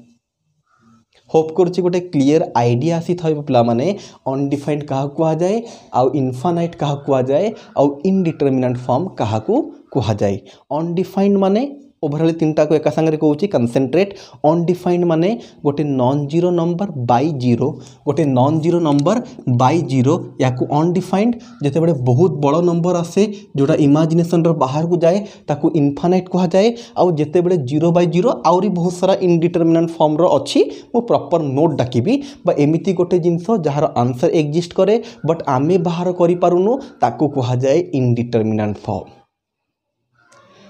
হোপ করছি গোটে ক্লিয়ার আইডিয়া আসিথাও পিলামানে অনডিফাইন্ড কাহা কুহযায়ে আউ ইনফানাইট কাহা কুহযায়ে আউ ইনডিটরমিনাট ফর্ম কাহাকু কুহযায়ে অনডিফাইন্ড মানে ওভারঅলি তিনটাকে একা সাংরে কৌছি কনসেনট্রেট অনডিফাইন্ড মানে গোটে non zero number by zero গোটে non zero number by zero ইয়াকু অনডিফাইন্ড যেতবে বহুত বড় নম্বর আসে যেটা ইমাজিনেসনর বাহারকু যায় তাকে ইনফানাইট কুহযায়ে আউ যেতবে জিরো বাই জিরো আহরি বহুত সারা ইনডিটরমিনেট ফর্মর অছি মু প্রপর নোট ডাকিবি বা এমিতি গোটে জিনিস যার আনসর এক্সিস্ট করে বট আমি বাহার করে পুনু তাকে কুহযায়ে ইনডিটরমিনেট ফর্ম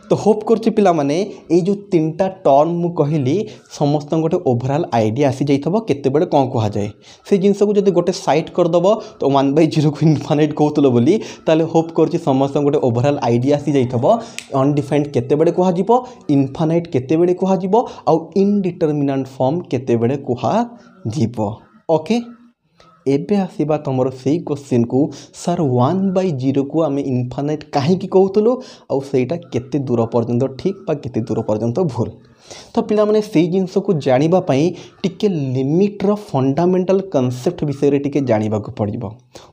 তো ହୋପ୍ କରୁଛି ପିଲାମାନେ ଏଇ ଯେଉଁ ତିନିଟା ଟର୍ମ ମୁଁ କହିଲି ସମସ୍ତଙ୍କୁ ଗୋଟେ ଓଭରାଲ୍ ଆଇଡ଼ିଆ ଆସିଯାଇଥିବ କେତେବେଳେ କ'ଣ କୁହାଯାଏ ସେ ଜିନିଷକୁ ଯଦି ଗୋଟେ ସାଇଟ୍ କରିଦେବ ତ ୱାନ୍ ବାଇ ଜିରୋକୁ ଇନଫାଇନାଇଟ୍ କହୁଥିଲ ବୋଲି ତାହେଲେ ହୋପ୍ କରୁଛି ସମସ୍ତଙ୍କୁ ଗୋଟେ ଓଭରାଲ୍ ଆଇଡ଼ିଆ ଆସିଯାଇଥିବ ଅନ୍ଡିଫାଇଣ୍ଡ କେତେବେଳେ କୁହାଯିବ ଇନଫାଇନାଇଟ୍ କେତେବେଳେ କୁହାଯିବ ଆଉ ଇନଡିଟରମିନାଣ୍ଟ ଫର୍ମ କେତେବେଳେ କୁହାଯିବ ଓକେ ଏବେ ଆସିବା ତୁମର ସେଇ କୋଶ୍ଚିନ୍କୁ ସାର୍ ୱାନ୍ ବାଇ ଜିରୋକୁ ଆମେ ଇନଫାନାଇଟ୍ କାହିଁକି କହୁଥିଲୁ ଆଉ ସେଇଟା କେତେ ଦୂର ପର୍ଯ୍ୟନ୍ତ ଠିକ୍ ବା କେତେ ଦୂର ପର୍ଯ୍ୟନ୍ତ ଭୁଲ ତ ପିଲାମାନେ ସେଇ ଜିନିଷକୁ ଜାଣିବା ପାଇଁ ଟିକେ ଲିମିଟ୍ର ଫଣ୍ଡାମେଣ୍ଟାଲ କନସେପ୍ଟ ବିଷୟରେ ଟିକେ ଜାଣିବାକୁ ପଡ଼ିବ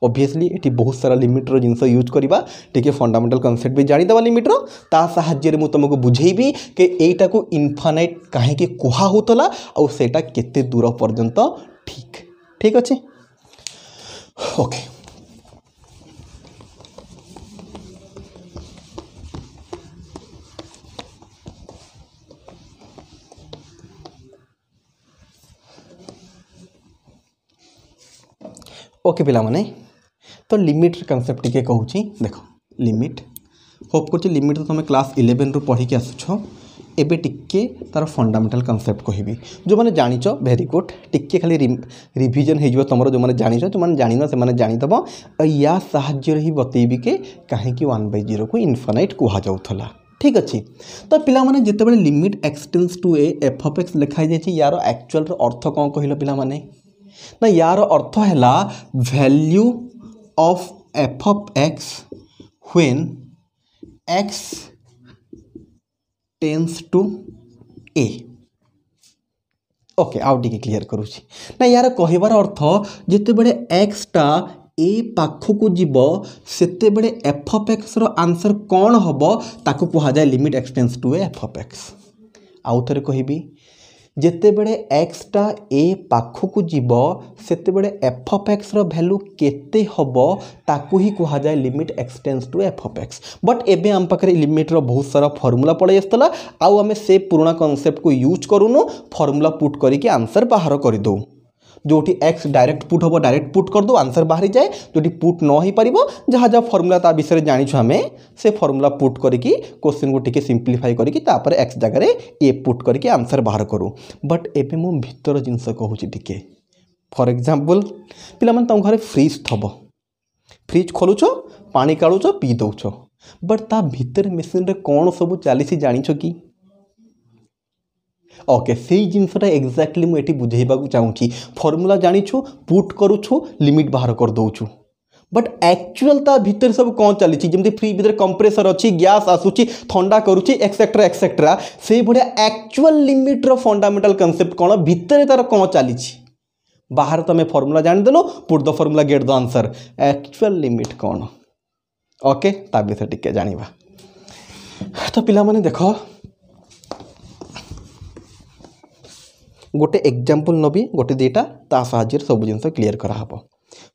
ଓଭିୟସଲି ଏଠି ବହୁତ ସାରା ଲିମିଟ୍ର ଜିନିଷ ୟୁଜ୍ କରିବା ଟିକେ ଫଣ୍ଡାମେଣ୍ଟାଲ କନସେପ୍ଟ ବି ଜାଣିଦେବା ଲିମିଟ୍ର ତା ସାହାଯ୍ୟରେ ମୁଁ ତୁମକୁ ବୁଝେଇବି କି ଏଇଟାକୁ ଇନଫାନାଇଟ୍ କାହିଁକି କୁହା ହେଉଥିଲା ଆଉ ସେଇଟା କେତେ ଦୂର ପର୍ଯ୍ୟନ୍ତ ଠିକ୍ ଠିକ୍ ଅଛି ओके ओके पिलाने तो लिमिट्र कनसेप्ट टी कह देख लिमिट होप कर लिमिट तो तुम क्लास इलेवेन रु पढ़ी आसुच এবে টিকিয়ে তার ফন্ডামেন্টাল কনসেপ্ট কহবি যে জাঁচ ভেরি গুড টিকিয়ে খালি রিভিজন হয়ে যাব তোমার যে জাঁচ যে জাঁন সে জাঁথব ইয়া সাহায্যের হি বতাইবি কে কী ওয়ান বাই জিরো কু ইনফানাইট কুহযাওলা ঠিক আছে তো পিলামানে যেতবে limit x tends to a f of x লেখা যাই ইয়ার একচুয়াল অর্থ কম কহিল পিলামানে না ইয়ার অর্থ হেলা value of f of x when x tends to a okay आउ टी क्लीयर करुच्ची ना यार कहार अर्थ जितेबले एक्सटा ए पाखक जीव से एफएक्स रनसर कौन हम ताकू कहुए लिमिट एक्सटेन्स टू एफएक्स आउ थे कहबी ଯେତେବେଳେ ଏକ୍ସଟା ଏ ପାଖକୁ ଯିବ ସେତେବେଳେ ଏଫ୍ ଅଫ୍ ଏକ୍ସର ଭ୍ୟାଲୁ କେତେ ହେବ ତାକୁ ହିଁ କୁହାଯାଏ limit x tends to f of x but ଏବେ ଆମ ପାଖରେ ଲିମିଟ୍ର ବହୁତ ସାରା ଫର୍ମୁଲା ପଳାଇ ଆସିଥିଲା ଆଉ ଆମେ ସେ ପୁରୁଣା କନସେପ୍ଟକୁ ୟୁଜ୍ କରୁନୁ ଫର୍ମୁଲା ପୁଟ୍ କରିକି ଆନ୍ସର୍ ବାହାର କରିଦେଉ ଯେଉଁଠି ଏକ୍ସ ଡାଇରେକ୍ଟ ପୁଟ୍ ହେବ ଡାଇରେକ୍ଟ ପୁଟ୍ କରିଦେଉ ଆନ୍ସର୍ ବାହାରି ଯାଏ ଯେଉଁଠି ପୁଟ୍ ନ ହୋଇପାରିବ ଯାହା ଯାହା ଫର୍ମୁଲା ତା ବିଷୟରେ ଜାଣିଛୁ ଆମେ ସେ ଫର୍ମୁଲା ପୁଟ୍ କରିକି କୋଶ୍ଚିନ୍କୁ ଟିକେ ସିମ୍ପ୍ଲିଫାଇ କରିକି ତାପରେ ଏକ୍ସ ଜାଗାରେ ଏ ପୁଟ୍ କରିକି ଆନ୍ସର୍ ବାହାର କରୁ ବଟ୍ ଏବେ ମୁଁ ଭିତର ଜିନିଷ କହୁଛି ଟିକେ ଫର୍ ଏକ୍ଜାମ୍ପଲ୍ ପିଲାମାନେ ତୁମ ଘରେ ଫ୍ରିଜ୍ ଥବ ଫ୍ରିଜ୍ ଖୋଲୁଛ ପାଣି କାଢ଼ୁଛ ପିଇ ଦେଉଛ ବଟ୍ ତା ଭିତରେ ମେସିନ୍ରେ କ'ଣ ସବୁ ଚାଲିଛି ଜାଣିଛ କି ଓକେ ସେଇ ଜିନିଷଟା ଏକ୍ଜାକ୍ଟଲି ମୁଁ ଏଠି ବୁଝେଇବାକୁ ଚାହୁଁଛି ଫର୍ମୁଲା ଜାଣିଛୁ ପୁଟ୍ କରୁଛୁ ଲିମିଟ୍ ବାହାର କରିଦେଉଛୁ ବଟ୍ ଆକ୍ଚୁଆଲ୍ ତା ଭିତରେ ସବୁ କ'ଣ ଚାଲିଛି ଯେମିତି ଫ୍ରିଜ୍ ଭିତରେ କମ୍ପ୍ରେସର୍ ଅଛି ଗ୍ୟାସ୍ ଆସୁଛି ଥଣ୍ଡା କରୁଛି ଏକ୍ସେଟ୍ରା ଏକ୍ସେଟ୍ରା ସେଇଭଳିଆ ଆକ୍ଚୁଆଲ୍ ଲିମିଟ୍ର ଫଣ୍ଡାମେଣ୍ଟାଲ୍ କନସେପ୍ଟ କ'ଣ ଭିତରେ ତା'ର କ'ଣ ଚାଲିଛି ବାହାରେ ତୁମେ ଫର୍ମୁଲା ଜାଣିଦେଲ put the formula get the answer actual limit କ'ଣ ଓକେ ତା ବିଷୟରେ ଟିକେ ଜାଣିବା ତ ପିଲାମାନେ ଦେଖ ଗୋଟେ ଏକ୍ଜାମ୍ପଲ୍ ନେବି ଗୋଟେ ଦୁଇଟା ତା ସାହାଯ୍ୟରେ ସବୁ ଜିନିଷ କ୍ଲିଅର୍ କରାହେବ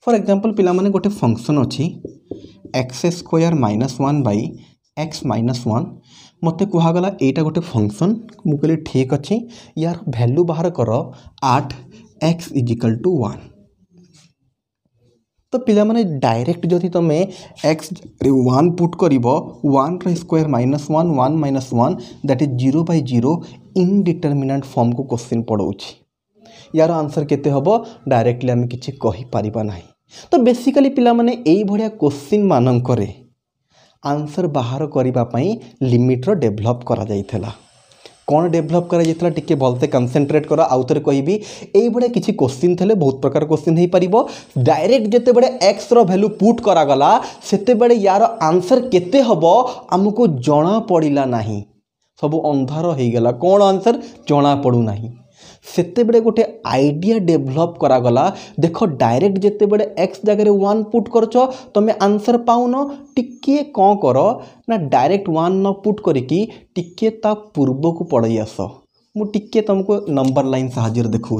ଫର୍ ଏକ୍ଜାମ୍ପଲ୍ ପିଲାମାନେ ଗୋଟେ ଫଙ୍କସନ୍ ଅଛି x square minus one by x minus one ମୋତେ କୁହାଗଲା ଏଇଟା ଗୋଟେ ଫଙ୍କସନ୍ ମୁଁ କହିଲି ଠିକ୍ ଅଛି ୟାର ଭ୍ୟାଲ୍ୟୁ ବାହାର କର ଆଠ ଏକ୍ସ ଇଜିକାଲ୍ ଟୁ ୱାନ୍ ତ ପିଲାମାନେ ଡାଇରେକ୍ଟ ଯଦି ତୁମେ ଏକ୍ସ ୱାନ୍ ପୁଟ୍ କରିବ ୱାନ୍ର square minus one one minus one that is zero by zero indeterminate ଫର୍ମକୁ କୋଶ୍ଚିନ୍ ପଡ଼ଉଛି ୟାର ଆନ୍ସର୍ କେତେ ହେବ ଡାଇରେକ୍ଟଲି ଆମେ କିଛି କହିପାରିବା ନାହିଁ ତ ବେସିକାଲି ପିଲାମାନେ ଏଇଭଳିଆ କୋଶ୍ଚିନ୍ ମାନଙ୍କରେ ଆନ୍ସର୍ ବାହାର କରିବା ପାଇଁ ଲିମିଟ୍ର ଡେଭଲପ୍ କରାଯାଇଥିଲା କ'ଣ ଡେଭଲପ୍ କରାଯାଇଥିଲା ଟିକିଏ ଭଲସେ କନସେନ୍ଟ୍ରେଟ୍ କର ଆଉ ଥରେ କହିବି ଏଇଭଳିଆ କିଛି କୋଶ୍ଚିନ୍ ଥିଲେ ବହୁତ ପ୍ରକାର କୋଶ୍ଚିନ୍ ହୋଇପାରିବ ଡାଇରେକ୍ଟ ଯେତେବେଳେ ଏକ୍ସର ଭ୍ୟାଲୁ ପୁଟ୍ କରାଗଲା ସେତେବେଳେ ୟାର ଆନ୍ସର୍ କେତେ ହେବ ଆମକୁ ଜଣା ପଡ଼ିଲା ନାହିଁ ସବୁ ଅନ୍ଧାର ହୋଇଗଲା କ'ଣ ଆନ୍ସର୍ ଜଣା ପଡ଼ୁନାହିଁ সেতবে গোটে আইডিয়া ডেভেলপ করা গলা দেখ ডাইরেক্ট যেতবে এক্স জায়গায় ওয়ান পুট করছ তুমি আনসর পাওন টিকিয়ে কম কর না ডাইরেক্ট ওয়ান ন পুট করিকি টিকিয়ে তা পূর্বক পড়াই আস মু টিকিয়ে তোমাকে নম্বর লাইন সাহায্যের দেখাও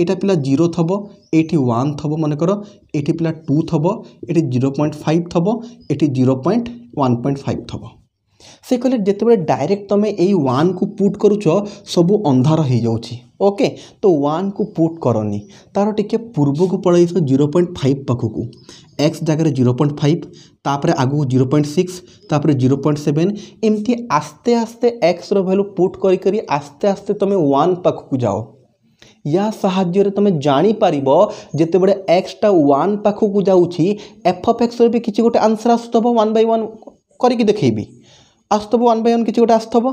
এইটা পিলা জিরো থব এটি ওয়ান থব মনে কর এটি পিলা টু থব এটি জিরো পয়েন্ট ফাইভ থব এটি zero point one point five থব ସେ କହିଲେ ଯେତେବେଳେ ଡାଇରେକ୍ଟ ତୁମେ ଏଇ ୱାନ୍କୁ ପୁଟ୍ କରୁଛ ସବୁ ଅନ୍ଧାର ହେଇଯାଉଛି ଓକେ ତ ୱାନ୍କୁ ପୁଟ୍ କରନି ତା'ର ଟିକେ ପୂର୍ବକୁ ପଳାଇଛ ଜିରୋ ପଏଣ୍ଟ ଫାଇଭ୍ ପାଖକୁ ଏକ୍ସ ଜାଗାରେ ଜିରୋ ପଏଣ୍ଟ ଫାଇଭ୍ ତାପରେ ଆଗକୁ ଜିରୋ ପଏଣ୍ଟ ସିକ୍ସ ତାପରେ ଜିରୋ ପଏଣ୍ଟ ସେଭେନ୍ ଏମିତି ଆସ୍ତେ ଆସ୍ତେ ଏକ୍ସର ଭ୍ୟାଲୁ ପୁଟ୍ କରି କରି ଆସ୍ତେ ଆସ୍ତେ ତୁମେ ୱାନ୍ ପାଖକୁ ଯାଅ या साहाଯ୍य तुम जापर जितेबले एक्सटा वन पाखक जाऊँगी एफ अफ एक्स भी किसी गोटे आंसर आसुद वन बै वन करके देखी आस्तव वन बै कि गोटे आस्तव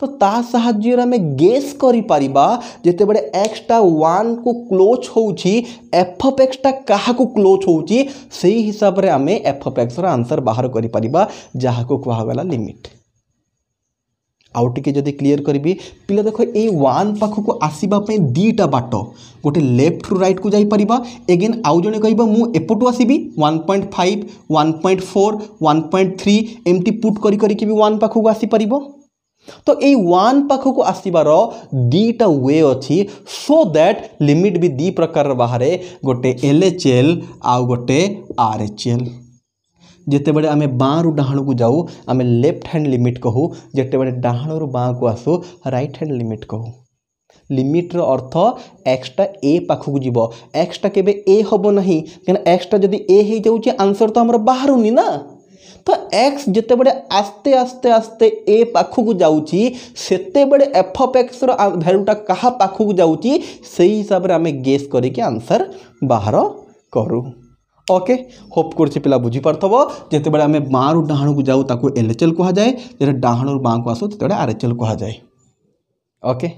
तो ता साहाଯ୍ୟରେ ଆମେ ଗେସ୍ କରିପାରିବା ଯେତେବେଳେ ଏକ୍ସଟା ୱାନ୍କୁ କ୍ଲୋଜ୍ ହେଉଛି ଏଫ୍ ଅଫ୍ ଏକ୍ସଟା କାହାକୁ କ୍ଲୋଜ୍ ହେଉଛି ସେଇ ହିସାବରେ ଆମେ ଏଫ୍ ଅଫ୍ ଏକ୍ସର ଆନ୍ସର୍ ବାହାର କରିପାରିବା ଯାହାକୁ କୁହାଗଲା ଲିମିଟ୍ आउ टे जदि क्लीयर करी पिला देख यख को पाखक दीटा बाट गोटे लेफ्ट रु रईट को जापर एगेन आउ जे कह एपटू आसबि one point five one point four one point three एमती पुट कर भी वन पाखक तो ये वन पाखक आसबार दुईटा वे अच्छी सो दैट लिमिट भी दी प्रकार बाहर गोटे एल एच एल आउ गोटे आर एच एल ଯେତେବେଳେ ଆମେ ବାଁରୁ ଡାହାଣକୁ ଯାଉ ଆମେ ଲେଫ୍ଟ ହ୍ୟାଣ୍ଡ ଲିମିଟ୍ କହୁ ଯେତେବେଳେ ଡାହାଣରୁ ବାଁକୁ ଆସୁ ରାଇଟ୍ ହ୍ୟାଣ୍ଡ ଲିମିଟ୍ କହୁ লিমিটর অর্থ এক্সটা এ পাখক যাব এক্সটা কেবে এ হব না কেন এক্সটা যদি এ হয়ে যাচ্ছে আনসর তো আমার বাহুনি না তো এক্স যেতবে আস্তে আস্তে আস্তে এ পাখক যাচ্ছি সেতবে এফ অফ এক্সর ভ্যালুটা কাহা পাখক যাচ্ছি সেই হিসাবে আমি গেস করি আনসর বাহার করু ଓକେ ହୋପ୍ କରୁଛି ପିଲା ବୁଝିପାରୁଥିବ ଯେତେବେଳେ ଆମେ ବାଁରୁ ଡାହାଣକୁ ଯାଉ ତାକୁ ଏଲ୍ ଏଚ୍ ଏଲ୍ କୁହାଯାଏ ଯେତେବେଳେ ଡାହାଣରୁ ବାଁକୁ ଆସୁ ସେତେବେଳେ ଆର୍ ଏଚ୍ ଏଲ୍ କୁହାଯାଏ ଓକେ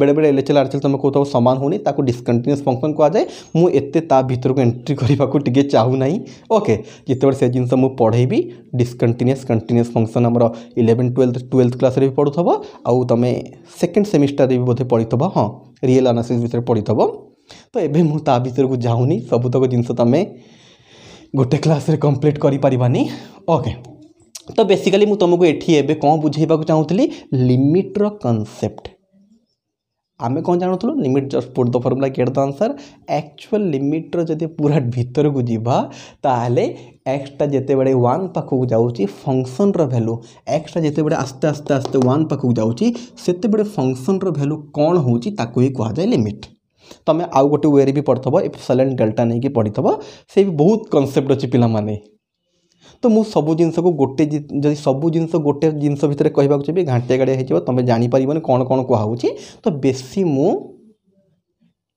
ବେଳେବେଳେ L H L R H L ତୁମେ କହୁଥିବ ସମାନ ହେଉନି ତାକୁ ଡିସ୍କଣ୍ଟିନ୍ୟୁସ୍ ଫଙ୍କସନ୍ କୁହାଯାଏ ମୁଁ ଏତେ ତା ଭିତରକୁ ଏଣ୍ଟ୍ରି କରିବାକୁ ଟିକେ ଚାହୁଁନାହିଁ ଓକେ ଯେତେବେଳେ ସେ ଜିନିଷ ମୁଁ ପଢ଼େଇବି ଡିସ୍କଣ୍ଟିନ୍ୟୁସ୍ କଣ୍ଟିନ୍ୟୁସ୍ ଫଙ୍କସନ୍ ଆମର ଇଲେଭେନ୍ ଟୁଏଲ୍ଥ ଟୁଏଲ୍ଥ କ୍ଲାସ୍ରେ ବି ପଢ଼ୁଥିବ ଆଉ ତୁମେ ସେକେଣ୍ଡ ସେମିଷ୍ଟାରରେ ବି ବୋଧେ ପଢ଼ିଥିବ ହଁ ରିଏଲ୍ ଆନାଲିସିସ୍ ବିଷୟରେ ପଢ଼ିଥିବ ତ ଏବେ ମୁଁ ତା ଭିତରକୁ ଯାଉନି ସବୁତକ ଜିନିଷ ତୁମେ ଗୋଟେ କ୍ଲାସ୍ରେ କମ୍ପ୍ଲିଟ୍ କରିପାରିବାନି ଓକେ ତ ବେସିକାଲି ମୁଁ ତୁମକୁ ଏଠି ଏବେ କ'ଣ ବୁଝାଇବାକୁ ଚାହୁଁଥିଲି ଲିମିଟ୍ର କନସେପ୍ଟ ଆମେ କ'ଣ ଜାଣୁଥିଲୁ limit just put the formula get the answer actual ଲିମିଟ୍ର ଯଦି ପୁରା ଭିତରକୁ ଯିବା ତାହେଲେ ଏକ୍ସଟା ଯେତେବେଳେ ୱାନ୍ ପାଖକୁ ଯାଉଛି ଫଙ୍କସନ୍ର ଭ୍ୟାଲୁ ଏକ୍ସଟା ଯେତେବେଳେ ଆସ୍ତେ ଆସ୍ତେ ଆସ୍ତେ ୱାନ୍ ପାଖକୁ ଯାଉଛି ସେତେବେଳେ ଫଙ୍କସନ୍ର ଭ୍ୟାଲୁ କ'ଣ ହେଉଛି ତାକୁ ହିଁ କୁହାଯାଏ ଲିମିଟ୍ তুমি আউ গোটে ওয়েরে বি পড়িথব এপসলেন্ট ডেল্টা নেই পড়িথব সে বি বহুত কনসেপ্ট অছি পিলামানে তো মু সবু জিনিসকে গোটে যদি সবু জিনিস গোটে জিনিস ভিতরে কহবাক চাইবি ঘাটিয়া গাড়িয়া হয়ে তুমি জাঁপারবনি কোণ কোণ কুহাচ্ছে তো বেশি মু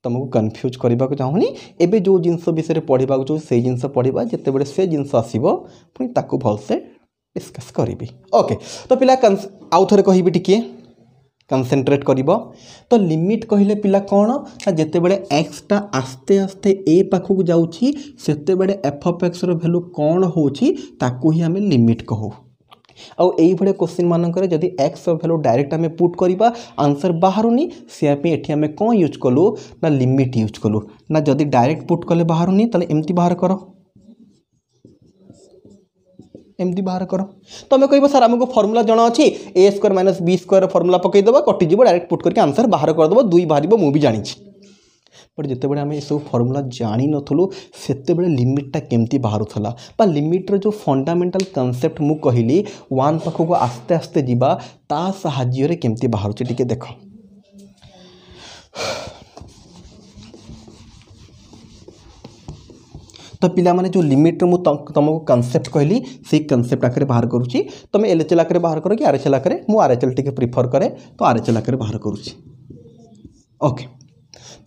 ତୁମକୁ କନଫ୍ୟୁଜ୍ କରିବାକୁ ଚାହୁଁନି ଏବେ ଯେଉଁ ଜିନିଷ ବିଷୟରେ ପଢ଼ିବାକୁ ଚାହୁଁଛି ସେଇ ଜିନିଷ ପଢ଼ିବା ଯେତେବେଳେ ସେ ଜିନିଷ ଆସିବ ପୁଣି ତାକୁ ଭଲସେ ଡିସ୍କସ୍ କରିବି ଓକେ ତ ପିଲା ଆଉ ଥରେ କହିବି ଟିକିଏ কনসেনট্রেট করব তো লিমিট কহিলে পিলা কোণ না যেতবে এক্সটা আস্তে আস্তে এ পাখক যাচ্ছি সেতবে এফ অফ এক্সর ভ্যালু কোণ হচ্ছে তাকে হি আমি লিমিট কহু ଆଉ ଏଇଭଳିଆ କୋଶ୍ଚିନ୍ ମାନଙ୍କରେ ଯଦି ଏକ୍ସର ଭ୍ୟାଲୁ ଡାଇରେକ୍ଟ ଆମେ ପୁଟ୍ କରିବା ଆନ୍ସର୍ ବାହାରୁନି ସେୟା ପାଇଁ ଏଠି ଆମେ କ'ଣ ୟୁଜ୍ କଲୁ ନା ଲିମିଟ୍ ୟୁଜ୍ କଲୁ ନା ଯଦି ଡାଇରେକ୍ଟ ପୁଟ୍ କଲେ ବାହାରୁନି ତାହେଲେ ଏମିତି ବାହାର କର एमती बाहर कर तुम्हें कह सर आमको फर्मुला जन अच्छी a square minus b square formula पकईदेव कटिज डायरेक्ट पुट करके आंसर बाहर करदेव दुई बाहर मुझे जानी बट जितेबाला आम यू फर्मुला जाणी नथुलु से लिमिटा केमती बाहूला लिमिट्र जो फंडामेटाल कनसेप्ट मु कहली वन पाखक आस्ते आस्ते जावा ता बाहर କେମିତି देख ତ ପିଲାମାନେ ଯେଉଁ ଲିମିଟ୍ର ମୁଁ ତୁମକୁ କନସେପ୍ଟ କହିଲି ସେଇ କନସେପ୍ଟ ଆକାରରେ ବାହାର କରୁଛି ତୁମେ ଏଲ୍ ଏଚ୍ ଏଲ୍ ଆକାରରେ ବାହାର କର କି ଆର୍ ଏଚ୍ ଏଲ୍ ଆକାରରେ ମୁଁ ଆର୍ ଏଚ୍ ଏଲ୍ ଟିକେ ପ୍ରିଫର୍ କରେ ତ ଆର୍ ଏଚ୍ ଏଲ୍ ଆକାରରେ ବାହାର କରୁଛି ଓକେ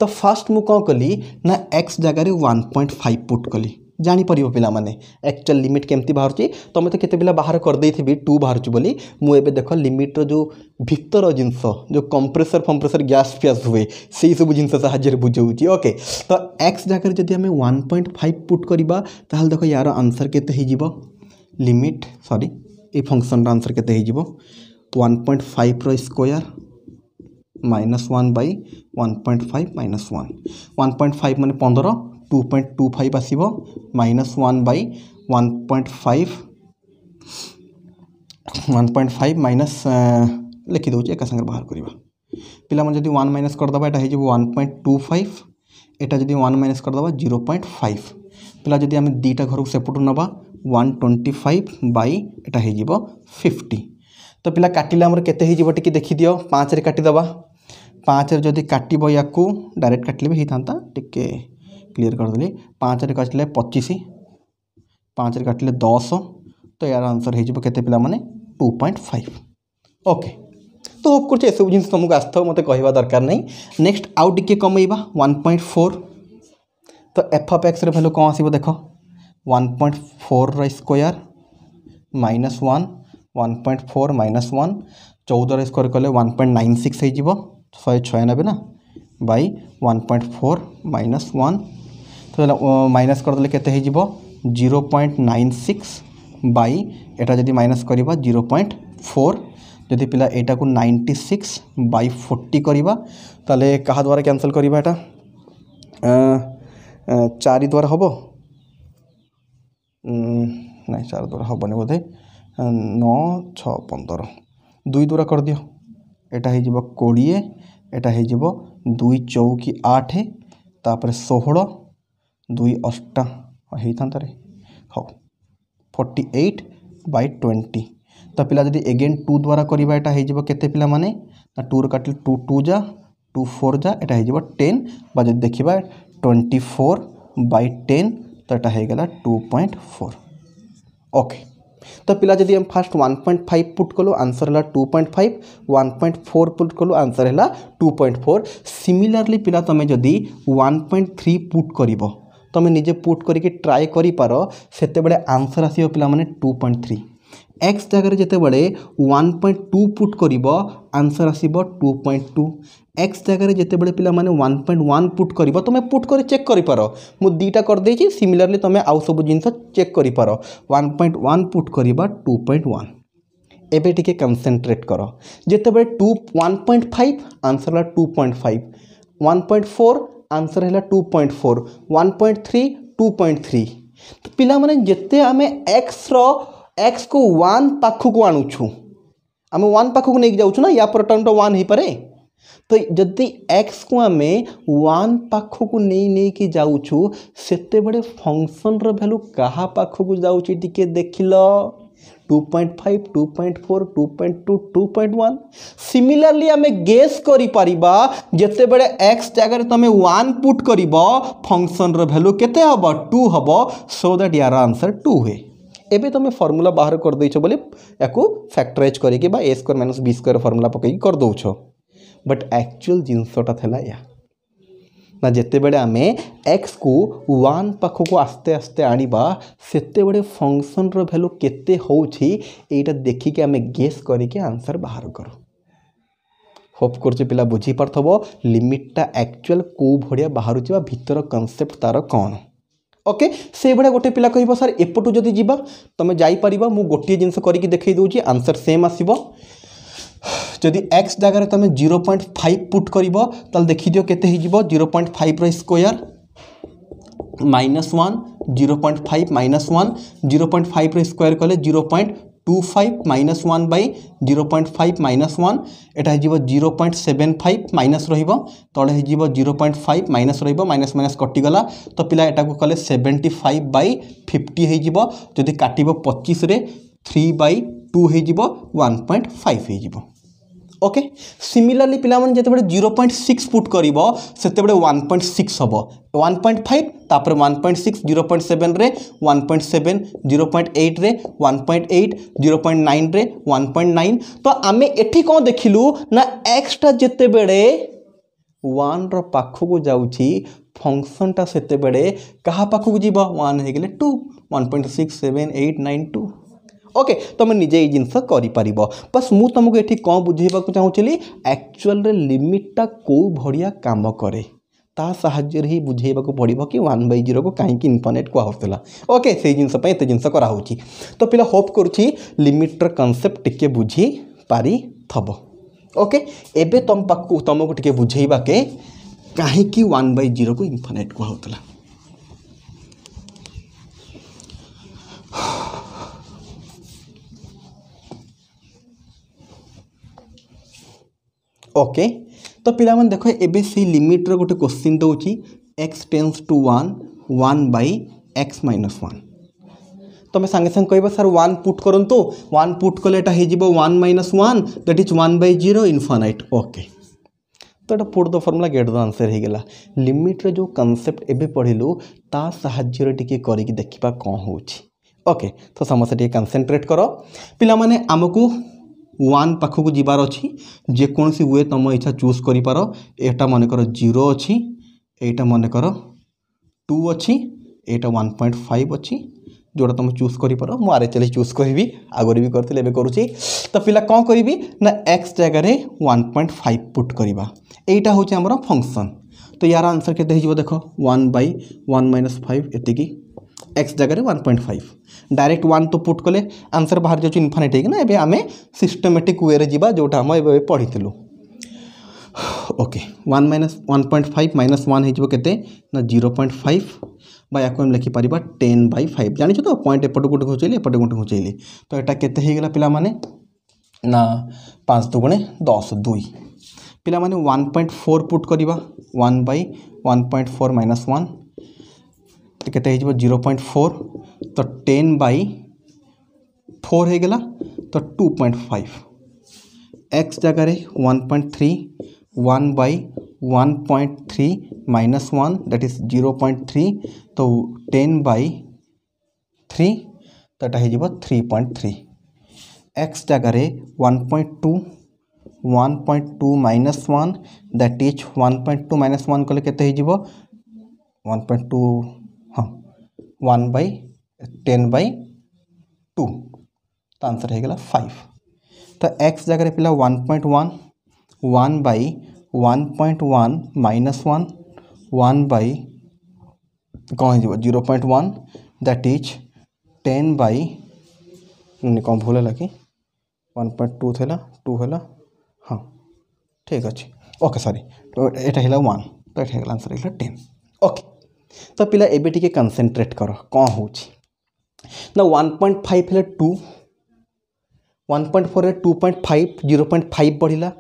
ତ ଫାର୍ଷ୍ଟ ମୁଁ କ'ଣ କଲି ନା ଏକ୍ସ ଜାଗାରେ ୱାନ୍ ପଏଣ୍ଟ ଫାଇଭ୍ ପୁଟ୍ କଲି ଜାଣିପାରିବ ପିଲାମାନେ ଆକ୍ଚୁଆଲ୍ ଲିମିଟ୍ କେମିତି ବାହାରୁଛି ତୁମେ ତ କେତେ ପିଲା ବାହାର କରିଦେଇଥିବି ଟୁ ବାହାରୁଛି ବୋଲି ମୁଁ ଏବେ ଦେଖ ଲିମିଟ୍ର ଯେଉଁ ଭିତର ଜିନିଷ ଯେଉଁ କମ୍ପ୍ରେସର୍ ଫମ୍ପ୍ରେସର୍ ଗ୍ୟାସ୍ ଫ୍ୟାସ୍ ହୁଏ ସେଇସବୁ ଜିନିଷ ସାହାଯ୍ୟରେ ବୁଝାଉଛି ଓକେ ତ ଏକ୍ସ ଜାଗାରେ ଯଦି ଆମେ ୱାନ୍ ପଏଣ୍ଟ ଫାଇଭ୍ ପୁଟ୍ କରିବା ତାହେଲେ ଦେଖ ୟାର ଆନ୍ସର୍ କେତେ ହେଇଯିବ ଲିମିଟ୍ ସରି এই ফংশনর আনসার কেতে হয়ে যাব ওয়ান পয়েন্ট ফাইভ র square minus one by one point five minus one one point five মানে পনেরো टू पॉइंट टू फाइव आसव minus one by one point five one point five minus लिखिद एक सागर बाहर करवा पाला जब वन माइनस करदे ये वन पॉइंट टू फाइव एटा जब वन माइनस करदे जीरो पॉइंट फाइव पिला जब आम दुईटा घर को सेपट नवा वन ट्वेंटी फाइव बै एटा हो तो पिला काटिले आम के टी देखिदि पाँच काटिद पाँच जदि काटब या डायरेक्ट काटिले भी होता टी क्लियर करदे पाँच काटले पचिश पाँच काटले दस तो यार आंसर हो पाने टू पॉइंट फाइव ओके तो होप कर सब जिन तुमको आसो मत कह दरकार नहीं नेक्स्ट आउ टे कमेबा वन पॉइंट फोर तो एफ अफ एक्स भैल्यू कौन आस देख वन पॉइंट फोर रकोयर minus one one point four minus one चौदह स्क्वयर कले वन पॉइंट नाइन सिक्स हो शहे छयानबे ना बै one point four minus one তাহলে মাইনাস କରିଦେଲେ କେତେ ହେଇଯିବ zero point nine six by এটা যদি মাইনাস করা জিরো পয়েন্ট ফোর যদি পিলা এটা নাইনটি সিক্স বাই ফোর্টি করা তাহলে কাহা দ্বারা ক্যানসেল করা এটা চারি দ্বারা হব না চার দ্বারা হবনি বোধে ন ছ পনের দুই দ্বারা করদিও এটা হয়ে যাব কোড়িয়ে এটা হয়ে যাব দুই চৌকি আঠ তাপরে ষোহল ଦୁଇ ଅଷ୍ଟା ହେଇଥାନ୍ତା ରେ ହଉ ଫର୍ଟି ଏଇଟ୍ ବାଇ ଟ୍ୱେଣ୍ଟି ତ ପିଲା ଯଦି ଏଗେନ୍ ଟୁ ଦ୍ୱାରା କରିବା ଏଇଟା ହେଇଯିବ କେତେ ପିଲାମାନେ ନା ଟୁରୁ କାଟିଲେ ଟୁ ଟୁ ଯା ଟୁ ଫୋର୍ ଯା ଏଇଟା ହେଇଯିବ ଟେନ୍ ବା ଯଦି ଦେଖିବା ଟ୍ୱେଣ୍ଟି ଫୋର୍ ବାଇ ଟେନ୍ ତ ଏଇଟା ହେଇଗଲା ଟୁ ପଏଣ୍ଟ ଫୋର୍ ଓକେ ତ ପିଲା ଯଦି ଆମେ first one point five put କଲୁ ଆନ୍ସର୍ ହେଲା two point five one point four put କଲୁ ଆନ୍ସର୍ ହେଲା ଟୁ ପଏଣ୍ଟ ଫୋର୍ ସିମିଲାରଲି ପିଲା ତୁମେ ଯଦି ୱାନ୍ ପଏଣ୍ଟ ଥ୍ରୀ ପୁଟ୍ କରିବ তুমি নিজে পুট করিকি ট্রাই করিপার সেতবে আনসর আসবে পিলামানে টু পয়েন্ট থ্রি এক্স জায়গায় যেতবে ওয়ান পয়েন্ট টু পুট করব আনসর আসব টু পয়েন্ট টু এক্স জায়গায় যেতবে পিলামানে ওয়ান পয়েন্ট ওয়ান পুট করব তুমি পুট করে চেক করিপার মু দুইটা করেদেছি সিমিলারলি তুমি আউ সব জিনিস চেক করিপার ওয়ান পয়েন্ট ওয়ান পুট করা টু পয়েন্ট ওয়ান এবে টিকে কনসেন্ট্রেট কর যেতবে two one point five answer হল two point five one point four answer है two point four one point three two point three तो पिला माने जिते आम एक्स एक्स को वन पाखक आणुचु आम वन को नहीं जाऊँ ना या पर तो वन हो पाए तो जदि एक्स को आम वन पाखक नहीं नहीं जाऊँ से फंक्सन रैल्यू क्या पाखक जाऊँ टे देख ल 2.5 सिमिलरली आमे गेस करि परिबा बडे x जगह तमे 1 पुट करिवो फंक्शन रो वैल्यू केते हबो 2 सो दैट यार आंसर 2 हे एबे तमे बाहर कर दैछो बोले याको फैक्टराइज कर square minus B formula formula कर बट एक्चुअल जिनसटा थला या ନା ଯେତେବେଳେ ଆମେ ଏକ୍ସକୁ ୱାନ୍ ପାଖକୁ ଆସ୍ତେ ଆସ୍ତେ ଆଣିବା ସେତେବେଳେ ଫଙ୍କସନ୍ର ଭ୍ୟାଲୁ କେତେ ହେଉଛି ଏଇଟା ଦେଖିକି ଆମେ ଗେସ୍ କରିକି ଆନ୍ସର୍ ବାହାର କରୁ ହୋପ୍ କରୁଛି ପିଲା ବୁଝିପାରୁଥିବ ଲିମିଟ୍ଟା ଆକ୍ଚୁଆଲ୍ କେଉଁ ଭଳିଆ ବାହାରୁଛି ବା ଭିତର କନସେପ୍ଟ ତା'ର କ'ଣ ଓକେ ସେଇଭଳିଆ ଗୋଟେ ପିଲା କହିବ ସାର୍ ଏପଟୁ ଯଦି ଯିବା ତୁମେ ଯାଇପାରିବ ମୁଁ ଗୋଟିଏ ଜିନିଷ କରିକି ଦେଖାଇ ଦେଉଛି ଆନ୍ସର୍ ସେମ୍ ଆସିବ যদি এক্স জায়গায় তুমি জিরো পয়েন্ট ফাইভ পুট করব তাহলে দেখিদিও কেতে হয়ে যাব জিরো পয়েন্ট ফাইভ্র square minus one zero point five minus one zero point ফাইভ্র স্কোয়ার কলে zero point two five minus one by zero point five minus one এটা হয়ে zero point seven five minus রহব তলে হয়ে জিরো পয়েন্ট ফাইভ মাইনাস রহব minus minus কটিগলা তো পিলা এটা কলে সেভেন্টি ফাইভ বাই ফিফটি হয়ে যদি কাটব পঁচিশে থ্রি বাই টু হয়ে ওয়ান পয়েন্ট ফাইভ হয়ে ओके सिमिलरली पिला जो जीरो पॉइंट सिक्स फुट कर से वन पॉइंट सिक्स हे वन पॉइंट फाइव तापर ताप point six zero point seven रे one point seven zero point एट्रे one point eight zero point nine रे वन पॉइंट नाइन तो आम एटी कौन देख लु ना एक्सटा जिते बड़े वन रखक जाऊँगी फंक्शनटा से वन पाखक जी one two one point six seven eight nine two okay ତୁମେ ନିଜେ ଏଇ ଜିନିଷ କରିପାରିବ ବାସ୍ ମୁଁ ତୁମକୁ ଏଠି କ'ଣ ବୁଝେଇବାକୁ ଚାହୁଁଥିଲି ଆକ୍ଚୁଆଲ୍ରେ ଲିମିଟ୍ଟା କେଉଁ ଭଳିଆ କାମ କରେ ତା ସାହାଯ୍ୟରେ ହିଁ ବୁଝେଇବାକୁ ପଡ଼ିବ କି ୱାନ୍ ବାଇ ଜିରୋକୁ କାହିଁକି ଇନଫାନେଟ୍ କୁହାହେଉଥିଲା ଓକେ ସେଇ ଜିନିଷ ପାଇଁ ଏତେ ଜିନିଷ କରାହେଉଛି ତ ପିଲା ହୋପ୍ କରୁଛି ଲିମିଟ୍ର କନସେପ୍ଟ ଟିକେ ବୁଝି ପାରିଥବ ଓକେ ଏବେ ତୁମ ପାଖକୁ ତୁମକୁ ଟିକେ ବୁଝେଇବା କେ କାହିଁକି ୱାନ୍ ବାଇ ଜିରୋକୁ ଇନଫାନେଟ୍ କୁହାହେଉଥିଲା ओके ତ ପିଲାମାନେ ଦେଖ ଏବେ ସେଇ ଲିମିଟ୍ର ଗୋଟେ କୋଶ୍ଚିନ୍ ଦେଉଛି x tends to one one by x minus one ତୁମେ ସାଙ୍ଗେ ସାଙ୍ଗେ କହିବ ସାର୍ ୱାନ୍ ପୁଟ୍ କରନ୍ତୁ ୱାନ୍ ପୁଟ୍ କଲେ ଏଇଟା ହେଇଯିବ one minus one that is one by zero infinite okay ତ ଏଇଟା put the formula get the answer ହେଇଗଲା ଲିମିଟ୍ର ଯେଉଁ କନସେପ୍ଟ ଏବେ ପଢ଼ିଲୁ ତା ସାହାଯ୍ୟରେ ଟିକେ କରିକି ଦେଖିବା କ'ଣ ହେଉଛି ଓକେ ତ ସମସ୍ତେ ଟିକେ କନସେନ୍ଟ୍ରେଟ୍ କର ପିଲାମାନେ ଆମକୁ ওয়ান পাখক যার অছি যেকোনসি ওয়ে তোম ইচ্ছা চুজ করে পার এটা মনে কর জিরো অছি এইটা মনে কর টু অছি এইটা ওয়ান পয়েন্ট ফাইভ অছি ଯେଉଁଟା ତୁମେ ଚୁଜ୍ କରିପାର ମୁଁ ଆର୍ ଏଚ୍ ଏଲ୍ ଚୁଜ୍ କରିବି ଆଗରେ ବି କରିଥିଲି ଏବେ କରୁଛି ତ ପିଲା କ'ଣ କରିବି ନା ଏକ୍ସ ଜାଗାରେ ୱାନ୍ ପଏଣ୍ଟ ଫାଇଭ୍ ପୁଟ୍ କରିବା ଏଇଟା ହେଉଛି ଆମର ଫଙ୍କସନ୍ ତ ୟାର ଆନ୍ସର୍ କେତେ ହେଇଯିବ ଦେଖ one by one minus five ଏତିକି एक्स जगार one point five direct one तो पुट कले आंसर बाहर जाऊँ इनफानिट होना एवं आम सिस्टमेटिक वे जा जोटा आम ए पढ़ी okay one minus one point five minus one होते जीरो पॉइंट फाइव বা ইয়াকে আমি লিখিপার টেন বাই ফাইভ জাঁচ তো পয়েন্ট এপটু গোটে ঘুচাইলি এপটে গোটে ঘুচাইলি তো এটা কেতে হয়ে গেল পিলা মানে না পাঁচ দুগুণে দশ দুই পিলা মানে ওয়ান পয়েন্ট ফোর পুট করা one by one point four minus one कत जीरो पॉइंट फोर तो टेन बै फोर हो गला तो टू पॉइंट फाइव एक्स जगह one point three one by one point three minus one that is zero point three तो ten by three तो यहाँ हो पॉइंट थ्री एक्स जगह one point two one point two minus one that is one point two minus one कले के one point two one by ten by two तो answer हो five तो x जगार पे one point one one by one point one minus one one by कौन zero point one that is ten by कौन भूल है कि वन पॉइंट टू थे टू है हाँ ठीक अच्छे ओके सरी तो यहाँ वन तो यहाँ आंसर है टेन ओके ତ ପିଲା ଏବେ ଟିକେ କନସେନ୍ଟ୍ରେଟ୍ କର କ'ଣ ହେଉଛି ନା ୱାନ୍ ପଏଣ୍ଟ ଫାଇଭ୍ ହେଲେ ଟୁ ୱାନ୍ ପଏଣ୍ଟ ଫୋର୍ ହେଲେ two point five zero point five ବଢ଼ିଲା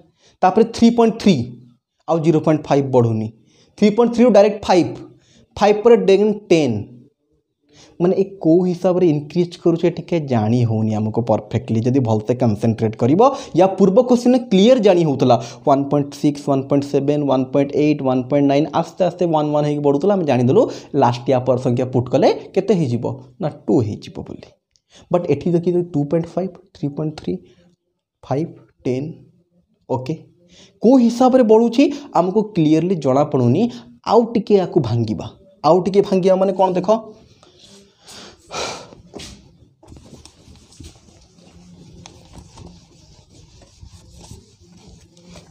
ତାପରେ ଥ୍ରୀ ପଏଣ୍ଟ ଥ୍ରୀ ଆଉ ଜିରୋ ପଏଣ୍ଟ ଫାଇଭ୍ ବଢ଼ୁନି ଥ୍ରୀ ପଏଣ୍ଟ ଥ୍ରୀରୁ ଡାଇରେକ୍ଟ ଫାଇଭ୍ ଫାଇଭ୍ ପରେ ଡେନ୍ ଟେନ୍ मैंने कौ हिसाब से इनक्रिज करुचे जाणी होमको परफेक्टली जब भलसे कनसेनट्रेट कर या पूर्व क्वेश्चन क्लीयर जाणी होता one point six one point seven one point eight one point nine आस्ते आस्ते वन वन हो बढ़ुला आम जानदलु लास्ट या पर संख्या पुट कले के टू हो बट ये देखिए two point five three point three five ten okay को हिसाब से बढ़ू आमको क्लीयरली जमापड़ी आउ टे भांग आउ टे भांग मैंने कौन देख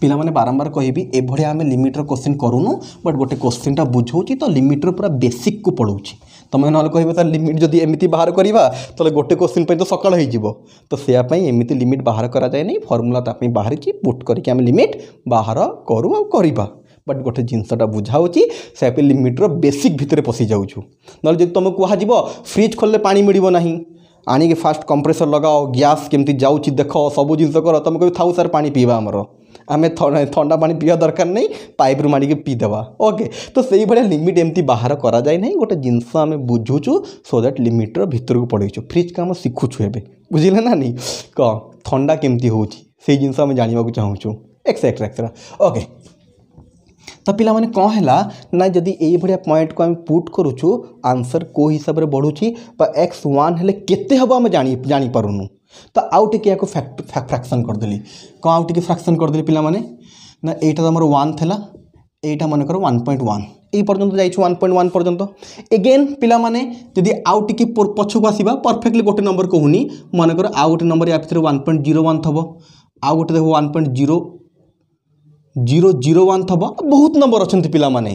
ପିଲାମାନେ ବାରମ୍ବାର କହିବି ଏଭଳିଆ ଆମେ ଲିମିଟ୍ର କୋଶ୍ଚିନ୍ କରୁନୁ ବଟ୍ ଗୋଟେ କୋଶ୍ଚିନ୍ଟା ବୁଝାଉଛି ତ ଲିମିଟ୍ର ପୁରା ବେସିକ୍କୁ ପଢ଼ଉଛି ତୁମେ ନହେଲେ କହିବ ତା ଲିମିଟ୍ ଯଦି ଏମିତି ବାହାର କରିବା ତାହେଲେ ଗୋଟେ କୋଶ୍ଚିନ୍ ପାଇଁ ତ ସକାଳ ହୋଇଯିବ ତ ସେୟା ପାଇଁ ଏମିତି ଲିମିଟ୍ ବାହାର କରାଯାଏନି ଫର୍ମୁଲା ତା ପାଇଁ ବାହାରିଛି ପୁଟ୍ କରିକି ଆମେ ଲିମିଟ୍ ବାହାର କରୁ ଆଉ କରିବା ବଟ୍ ଗୋଟେ ଜିନିଷଟା ବୁଝାଉଛି ସେ ପାଇଁ ଲିମିଟ୍ର ବେସିକ୍ ଭିତରେ ପଶିଯାଉଛୁ ନହେଲେ ଯଦି ତୁମକୁ କୁହାଯିବ ଫ୍ରିଜ୍ ଖୋଲିଲେ ପାଣି ମିଳିବ ନାହିଁ ଆଣିକି ଫାଷ୍ଟ କମ୍ପ୍ରେସର୍ ଲଗାଅ ଗ୍ୟାସ୍ କେମିତି ଯାଉଛି ଦେଖ ସବୁ ଜିନିଷ କର ତୁମେ କହିବ ଥାଉ ସାର୍ ପାଣି ପିଇବା ଆମର आम थंडा पा पीवा दरकार नहीं पाइप रु माणिक ओके तो से भाया लिमिट एमती बाहर कराए ना गोटे जिनस आम बुझुचु सो दैट लिमिट्र भितर को पड़ेचु फ्रिज कम शिखुचु ए बुझे ना नहीं कह थंडा केमती हो जिन जानवाक चाहूँ एक्सेट्रा एक्सेट्रा ओके तो पाने कौन है ना जदि ये पॉइंट को आम पुट करुचु आंसर को हिसाब से बढ़ुची एक्स वन हेले केते हम ତ ଆଉ ଟିକେ ୟାକୁ ଫ୍ରାକ୍ସନ୍ କରିଦେଲି କ'ଣ ଆଉ ଟିକେ ଫ୍ରାକ୍ସନ୍ କରିଦେଲି ପିଲାମାନେ ନା ଏଇଟା ଆମର ୱାନ୍ ଥିଲା এইটা মনে করো ওয়ান পয়েন্ট ওয়ান এই পর্যন্ত যাইছু ওয়ান পয়েন্ট ওয়ান পর্যন্ত এগেন পিলামানে যদি আউ টিকি পছকু আসবা পরফেক্টলি গোটে নম্বর কহুনি মনে করো আউ গোটে নম্বর ইয়া ভিতরে ওয়ান পয়েন্ট জিরো ওয়ান থব আউ গোটে দেখ one point zero zero zero one থব বহুত নম্বর অনেক পিলামানে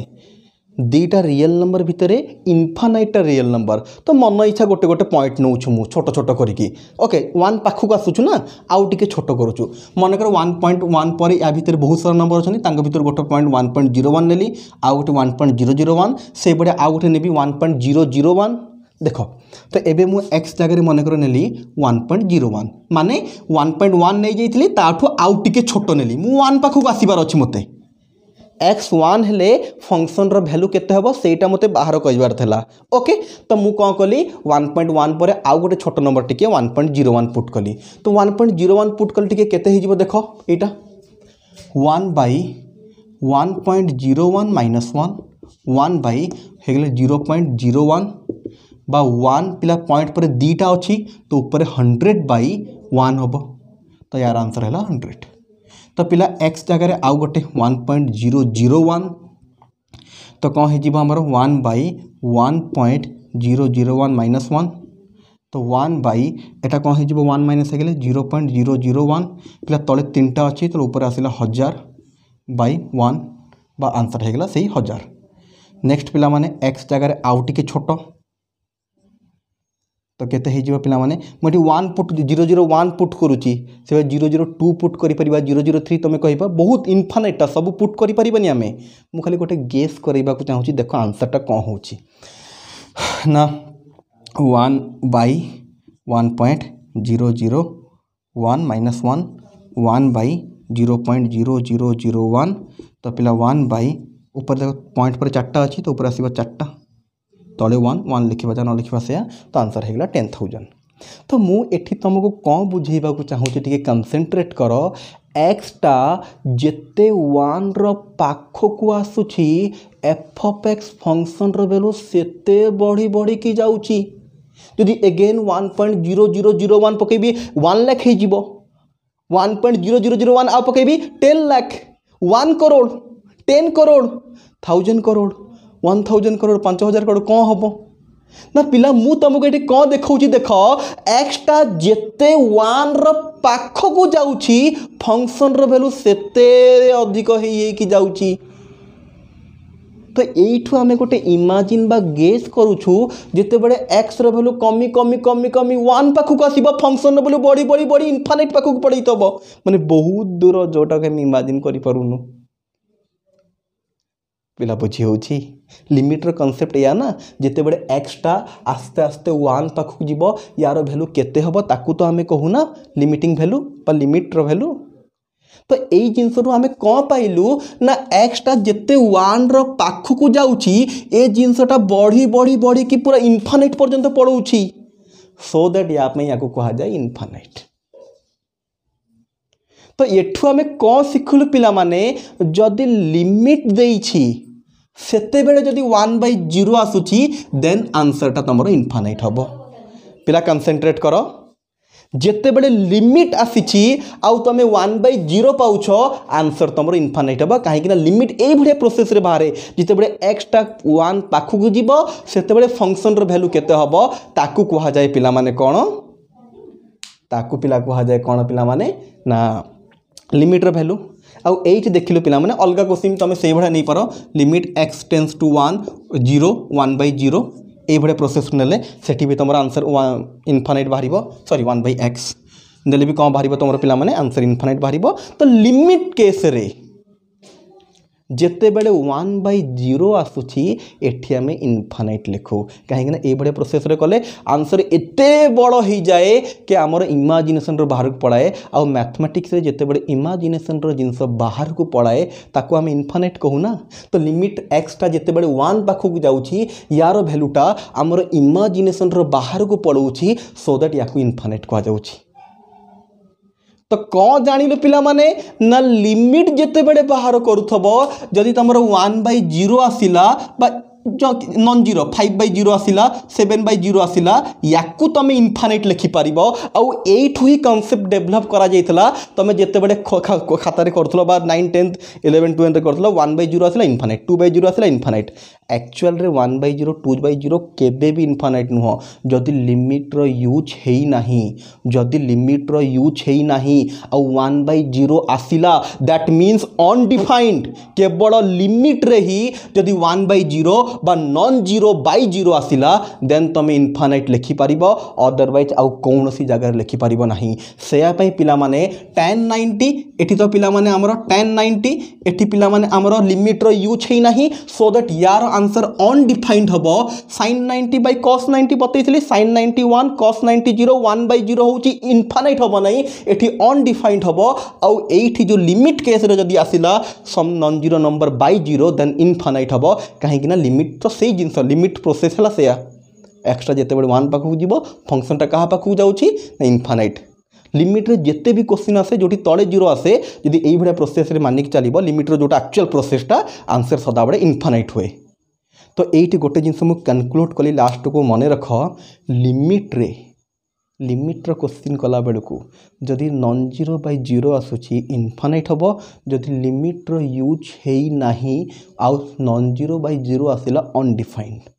দুইটা রিয়েল নম্বর ভিতরে ইনফানাইটটা রিয়েল নম্বর তো মন ইচ্ছা গোটে গোটে পয়েন্ট নেউছু মু ছোট ছোট করিকি ওকে ওয়ান পাখক আসুছু না আউ টিকে ছোট করুছু মনেকর ওয়ান পয়েন্ট ওয়ান পরে ইয়া ভিতরে বহু সারা নম্বর অনেক তাঙ্ক ভিতরে গোটে point one point zero one নেলি আউ গোটে one point zero zero one সেইভাবে আউ গোটে নেবি one point zero zero one দেখ তো এবে মু এক্স জায়গায় মনেকর নেলি ওয়ান পয়েন্ট জিরো ওয়ান মানে ওয়ান পয়েন্ট ওয়ান নেই যাই তাঠু আউ টিকে ছোট নেলি মু ওয়ান পাখক আসবার অছি মতো एक्स वन फंक्शन रैल्यू के मत बाहर कहबार ओके तो मुझे कौन कली वन पॉइंट वन पर आउ गोटे छोट नंबर टी one point zero one put कली तो one point zero one put कल टी के देख यहाँ one by one point zero one minus one one by zero point zero one one पा पॉइंट पर दीटा अच्छी तो उपर हंड्रेड बै वन हम तो यार आंसर है हंड्रेड तो पिला एक्स जगार आउ गोटे one point zero zero one तो कौन हो one by one point zero zero one minus one तो वन बै एटा कौन हो वन माइनस हो गले zero point zero zero one पिला तले तीन टा अच्छे तो ऊपर आसला हजार बै वन बा आंसर हो गला से हजार नेक्स्ट पिला माने एक्स जगार आउ टे छोट तो केते हो पाने मुझे one put zero zero one put करुच्ची से जीरो जीरो टू पुट कर जीरो जीरो थ्री तुम्हें कह बहुत इनफानाइटा सब पुट करें आम मुझे खाली गोटे गेस कराइबा चाहिए देख आंसरटा कौन हो ना one by one point zero zero one minus one one by zero point zero zero zero one तो पिला वन बै ऊपर देख पॉइंट पर चार्टा अच्छी तो ऊपर आसो ତଳେ ୱାନ୍ ୱାନ୍ ଲେଖିବା ଯାହା ନ ଲେଖିବା ସେୟା ତ ଆନ୍ସର୍ ହେଇଗଲା ଟେନ୍ ଥାଉଜେଣ୍ଡ ତ ମୁଁ ଏଠି ତୁମକୁ କ'ଣ ବୁଝେଇବାକୁ ଚାହୁଁଛି ଟିକେ କନସେନ୍ଟ୍ରେଟ୍ କର ଏକ୍ସଟା ଯେତେ ୱାନ୍ର ପାଖକୁ ଆସୁଛି ଏଫ୍ ଅଫ୍ ଏକ୍ସ ଫଙ୍କସନ୍ର ଭ୍ୟାଲୁ ସେତେ ବଢ଼ି ବଢ଼ିକି ଯାଉଛି ଯଦି again one point zero zero zero one ପକାଇବି ୱାନ୍ ଲାଖ୍ ହେଇଯିବ one point zero zero zero one ଆଉ ପକାଇବି ten lakh one crore ten crore thousand crore one thousand crore ପାଞ୍ଚ ହଜାର କରୋଡ଼ କ'ଣ ହେବ ନା ପିଲା ମୁଁ ତୁମକୁ ଏଠି କ'ଣ ଦେଖାଉଛି ଦେଖ ଏକ୍ସଟା ଯେତେ ୱାନ୍ର ପାଖକୁ ଯାଉଛି ଫଙ୍କସନ୍ର ଭ୍ୟାଲୁ ସେତେ ଅଧିକ ହେଇ ହେଇକି ଯାଉଛି ତ ଏଇଠୁ ଆମେ ଗୋଟେ ଇମାଜିନ୍ ବା ଗେସ୍ କରୁଛୁ ଯେତେବେଳେ ଏକ୍ସର ଭ୍ୟାଲୁ କମି କମି କମି କମି ୱାନ୍ ପାଖକୁ ଆସିବ ଫଙ୍କସନ୍ର ଭ୍ୟାଲୁ ବଢ଼ି ବଢ଼ି ବଢ଼ି ଇନଫାନାଇଟ୍ ପାଖକୁ ପଳେଇଥିବ ମାନେ ବହୁତ ଦୂର ଯେଉଁଟାକୁ ଆମେ ଇମାଜିନ୍ କରିପାରୁନୁ ପିଲା ବୁଝି ହେଉଛି লিমিটর কনসেপ্ট এয়া না যেতবে এক্সটা আস্তে আস্তে ওয়ান পাখক যাব ইয়ার ভ্যালু কেতে হব তাকে তো আমি কহু না লিমিটিং ভ্যালু বা লিমিটর ভ্যালু তো এই জিনিসরু আমি কম পাইলু না এক্সটা যেতে ওয়ানর পাখক যাচ্ছি এ জিনিসটা বড়ি বড়ি বড়িকি পুরা ইনফানাইট পর্যন্ত পড়ছি সো দ্যাট ইয়াপাই ইয়াকে কুহযায় ইনফানাইট তো এঠু আমি কম শিখলু পিলা মানে যদি লিমিট দেইছি ସେତେବେଳେ ଯଦି ୱାନ୍ ବାଇ ଜିରୋ ଆସୁଛି ଦେନ୍ ଆନ୍ସର୍ଟା ତୁମର ଇନଫାନାଇଟ୍ ହେବ ପିଲା କନସେନ୍ଟ୍ରେଟ୍ କର ଯେତେବେଳେ ଲିମିଟ୍ ଆସିଛି ଆଉ ତୁମେ ୱାନ୍ ବାଇ ଜିରୋ ପାଉଛ ଆନ୍ସର୍ ତୁମର ଇନଫାନାଇଟ୍ ହେବ କାହିଁକିନା ଲିମିଟ୍ ଏଇଭଳିଆ ପ୍ରୋସେସ୍ରେ ବାହାରେ ଯେତେବେଳେ ଏକ୍ସଟା ୱାନ୍ ପାଖକୁ ଯିବ ସେତେବେଳେ ଫଙ୍କସନ୍ର ଭ୍ୟାଲୁ କେତେ ହେବ ତାକୁ କୁହାଯାଏ ପିଲାମାନେ କ'ଣ ତାକୁ ପିଲା କୁହାଯାଏ କ'ଣ ପିଲାମାନେ ନା ଲିମିଟ୍ର ଭ୍ୟାଲୁ ଆଉ ଏଇଠି ଦେଖିଲୁ ପିଲାମାନେ ଅଲଗା କୋଶ୍ଚିନ୍ ତୁମେ ସେଇଭଳିଆ ନେଇପାର limit x tends to one zero one by zero ଏଇଭଳିଆ ପ୍ରୋସେସ୍ ନେଲେ ସେଠି ବି ତୁମର ଆନ୍ସର୍ ଇନଫାନାଇଟ୍ ବାହାରିବ ସରି ୱାନ୍ ବାଇ ଏକ୍ସ ନେଲେ ବି କ'ଣ ବାହାରିବ ତୁମର ପିଲାମାନେ ଆନ୍ସର୍ ଇନଫାନାଇଟ୍ ବାହାରିବ ତ ଲିମିଟ୍ କେସ୍ରେ ଯେତେବେଳେ ୱାନ୍ ବାଇ ଜିରୋ ଆସୁଛି ଏଠି ଆମେ ଇନଫାନାଇଟ୍ ଲେଖୁ କାହିଁକିନା ଏଇଭଳିଆ ପ୍ରୋସେସ୍ରେ କଲେ ଆନ୍ସର୍ ଏତେ ବଡ଼ ହେଇଯାଏ କି ଆମର ଇମାଜିନେସନ୍ର ବାହାରକୁ ପଳାଏ ଆଉ ମ୍ୟାଥମେଟିକ୍ସରେ ଯେତେବେଳେ ଇମାଜିନେସନ୍ର ଜିନିଷ ବାହାରକୁ ପଳାଏ ତାକୁ ଆମେ ଇନଫାନାଇଟ୍ କହୁନା ତ ଲିମିଟ୍ ଏକ୍ସଟା ଯେତେବେଳେ ୱାନ୍ ପାଖକୁ ଯାଉଛି ୟାର ଭ୍ୟାଲୁଟା ଆମର ଇମାଜିନେସନ୍ର ବାହାରକୁ ପଳାଉଛି ସୋ ଦ୍ୟାଟ୍ ୟାକୁ ଇନଫାନାଇଟ୍ କୁହାଯାଉଛି ତ କ'ଣ ଜାଣିଲୁ ପିଲାମାନେ ନା ଲିମିଟ୍ ଯେତେବେଳେ ବାହାର କରୁଥିବ ଯଦି ତୁମର ୱାନ୍ ବାଇ ଜିରୋ ଆସିଲା ବା non zero five by zero आसला सेवेन बै जीरो आसला या तुम इनफानेट लिखिपार आईठू ही कनसेप्ट डेभलप कराला तुम जितेबाड़े खातार कर नाइन टेन्थ इलेवेन टुवेल्थ कर वन बै जीरो आसला इनफानेट टू बै जीरो आसला इनफानेट एक्चुअल रे one by zero two by zero केवे इनफानेट नुह जदि लिमिट्र यूज होना जदि लिमिट्र यूज होना ना आन बै जीरो आसला दैट मीन्स अनडिफाइंड केवल लिमिट्रे ही जदि वन बै जीरो বা ନନ୍ ଜିରୋ ବାଇ ଜିରୋ ଆସିଲା ଦେନ୍ ତୁମେ ଇନଫାନାଇଟ୍ ଲେଖିପାରିବ ଅଦରୱାଇଜ୍ ଆଉ କୌଣସି ଜାଗାରେ ଲେଖିପାରିବ ନାହିଁ ସେୟା ପାଇଁ ପିଲାମାନେ ଟେନ୍ ନାଇଣ୍ଟି ଏଠି ତ ପିଲାମାନେ ଆମର ଟେନ୍ ନାଇଣ୍ଟି ଏଠି ପିଲାମାନେ ଆମର ଲିମିଟ୍ର ୟୁଜ୍ ହେଇନାହିଁ ସୋ ଦ୍ୟାଟ୍ ୟାର ଆନ୍ସର୍ ଅନଡିଫାଇନ୍ଡ ହେବ sine ninety by cos ninety ବତେଇଥିଲି sine ninety one cos ninety zero one by zero ହେଉଛି ଇନଫାନାଇଟ୍ ହେବ ନାହିଁ ଏଠି ଅନଡିଫାଇନ୍ଡ ହେବ ଆଉ ଏଇଠି ଯେଉଁ ଲିମିଟ୍ କେସ୍ରେ ଯଦି ଆସିଲା some non zero number by zero then infinite ହେବ କାହିଁକିନା ଲିମିଟ୍ ନିଶ୍ଚୟ ସେଇ ଜିନିଷ ଲିମିଟ୍ ପ୍ରୋସେସ୍ ହେଲା ସେୟା ଏକ୍ସଟ୍ରା ଯେତେବେଳେ ୱାନ୍ ପାଖକୁ ଯିବ ଫଙ୍କସନ୍ଟା କାହା ପାଖକୁ ଯାଉଛି ନା ଇନଫାନାଇଟ୍ লিমিট্রে যেতে বি কোশ্চিন আসে যেটি তলে জিরো আসে যদি এইভাবে প্রোসেসে মানিক চালিব লিমিট্র যেটা আকচুয়াল প্রোসেসটা আনসর সদাবেলে ইনফানাইট হুয়ে তো এইটি গোটে জিনিস মু কনক্লুড কলি লাস্টকু মনে রখ লিমিট্রে ଲିମିଟ୍ର କୋଶ୍ଚିନ୍ କଲାବେଳକୁ ଯଦି ନନ୍ ଜିରୋ ବାଇ ଜିରୋ ଆସୁଛି ଇନଫାନାଇଟ୍ ହେବ ଯଦି ଲିମିଟ୍ର ୟୁଜ୍ ହେଇନାହିଁ ଆଉ ନନ୍ ଜିରୋ ବାଇ ଜିରୋ ଆସିଲା ଅନ୍ଡିଫାଇଣ୍ଡ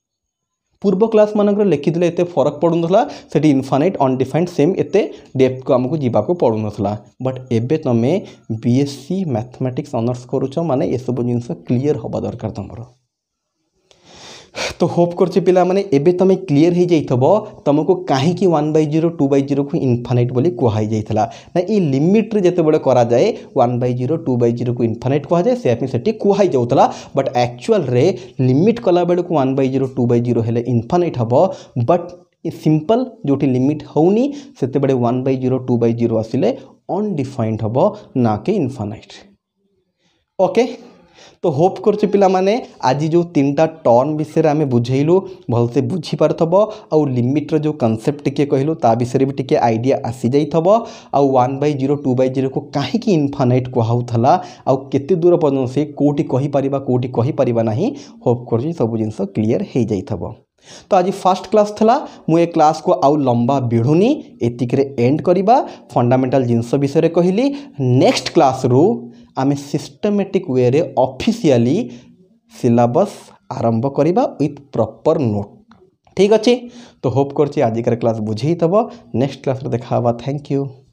ପୂର୍ବ କ୍ଲାସ୍ମାନଙ୍କରେ ଲେଖିଥିଲେ ଏତେ ଫରକ ପଡ଼ୁନଥିଲା ସେଠି ଇନଫାନାଇଟ୍ ଅନ୍ଡିଫାଇଣ୍ଡ ସେମ୍ ଏତେ ଡେପ୍କୁ ଆମକୁ ଯିବାକୁ ପଡ଼ୁନଥିଲା ବଟ୍ ଏବେ ତୁମେ B S C mathematics honours କରୁଛ ମାନେ ଏସବୁ ଜିନିଷ କ୍ଲିଅର୍ ହେବା ଦରକାର ତୁମର তো হোপ করছি পিলামানে এবে তুমি ক্লিয়ার হয়ে যাই তুমকু কী one by zero two by zero infinite বলে কুহাই যাই না এই লিমিট্রে যেতবে করা যায় one by zero two by zero infinite কুহযায় সেপি সেটি কুহাই যাওয়া বট আকচুয়ালে লিমিট কলা বেড়ে one by zero two by zero হলে ইনফানাইট হব বট সিম্পল যেটি লিমিট হোনি সেতবে one by zero two by zero আসলে অনডিফাইন্ড হব না কি ইনফানাইট ওকে তো ହୋପ୍ କରୁଛି ପିଲାମାନେ ଆଜି ଯେଉଁ ତିନିଟା ଟର୍ମ ବିଷୟରେ ଆମେ ବୁଝେଇଲୁ ଭଲସେ ବୁଝିପାରୁଥିବ ଆଉ ଲିମିଟ୍ର ଯେଉଁ କନସେପ୍ଟ ଟିକିଏ କହିଲୁ ତା ବିଷୟରେ ବି ଟିକିଏ ଆଇଡ଼ିଆ ଆସିଯାଇଥିବ ଆଉ one by zero two by ଜିରୋକୁ କାହିଁକି ଇନଫାନାଇଟ୍ କୁହାହେଉଥିଲା ଆଉ କେତେ ଦୂର ପର୍ଯ୍ୟନ୍ତ ସେ କେଉଁଠି କହିପାରିବା କେଉଁଠି କହିପାରିବା ନାହିଁ ହୋପ୍ କରୁଛି ସବୁ ଜିନିଷ କ୍ଲିଅର୍ ହେଇଯାଇଥିବ তো আজ ফার্স্ট ক্লাস লা মু এ ক্লাস কু আউ লম্বা বিড়ুনি এতিকরে এন্ড করিবা ফন্ডামেন্টাল জিনিস বিষয়ে কহিলি নেক্সট ক্লাস রু ଆମେ ସିଷ୍ଟମେଟିକ୍ ୱେରେ ଅଫିସିଆଲି ସିଲାବସ୍ ଆରମ୍ଭ କରିବା ୱିଥ୍ ପ୍ରପର୍ ନୋଟ୍ ଠିକ୍ ଅଛି ତ ହୋପ୍ କରୁଛି ଆଜିକାର କ୍ଲାସ୍ ବୁଝେଇଦେବ ନେକ୍ସଟ କ୍ଲାସ୍ରେ ଦେଖା ହେବା ଥ୍ୟାଙ୍କ ୟୁ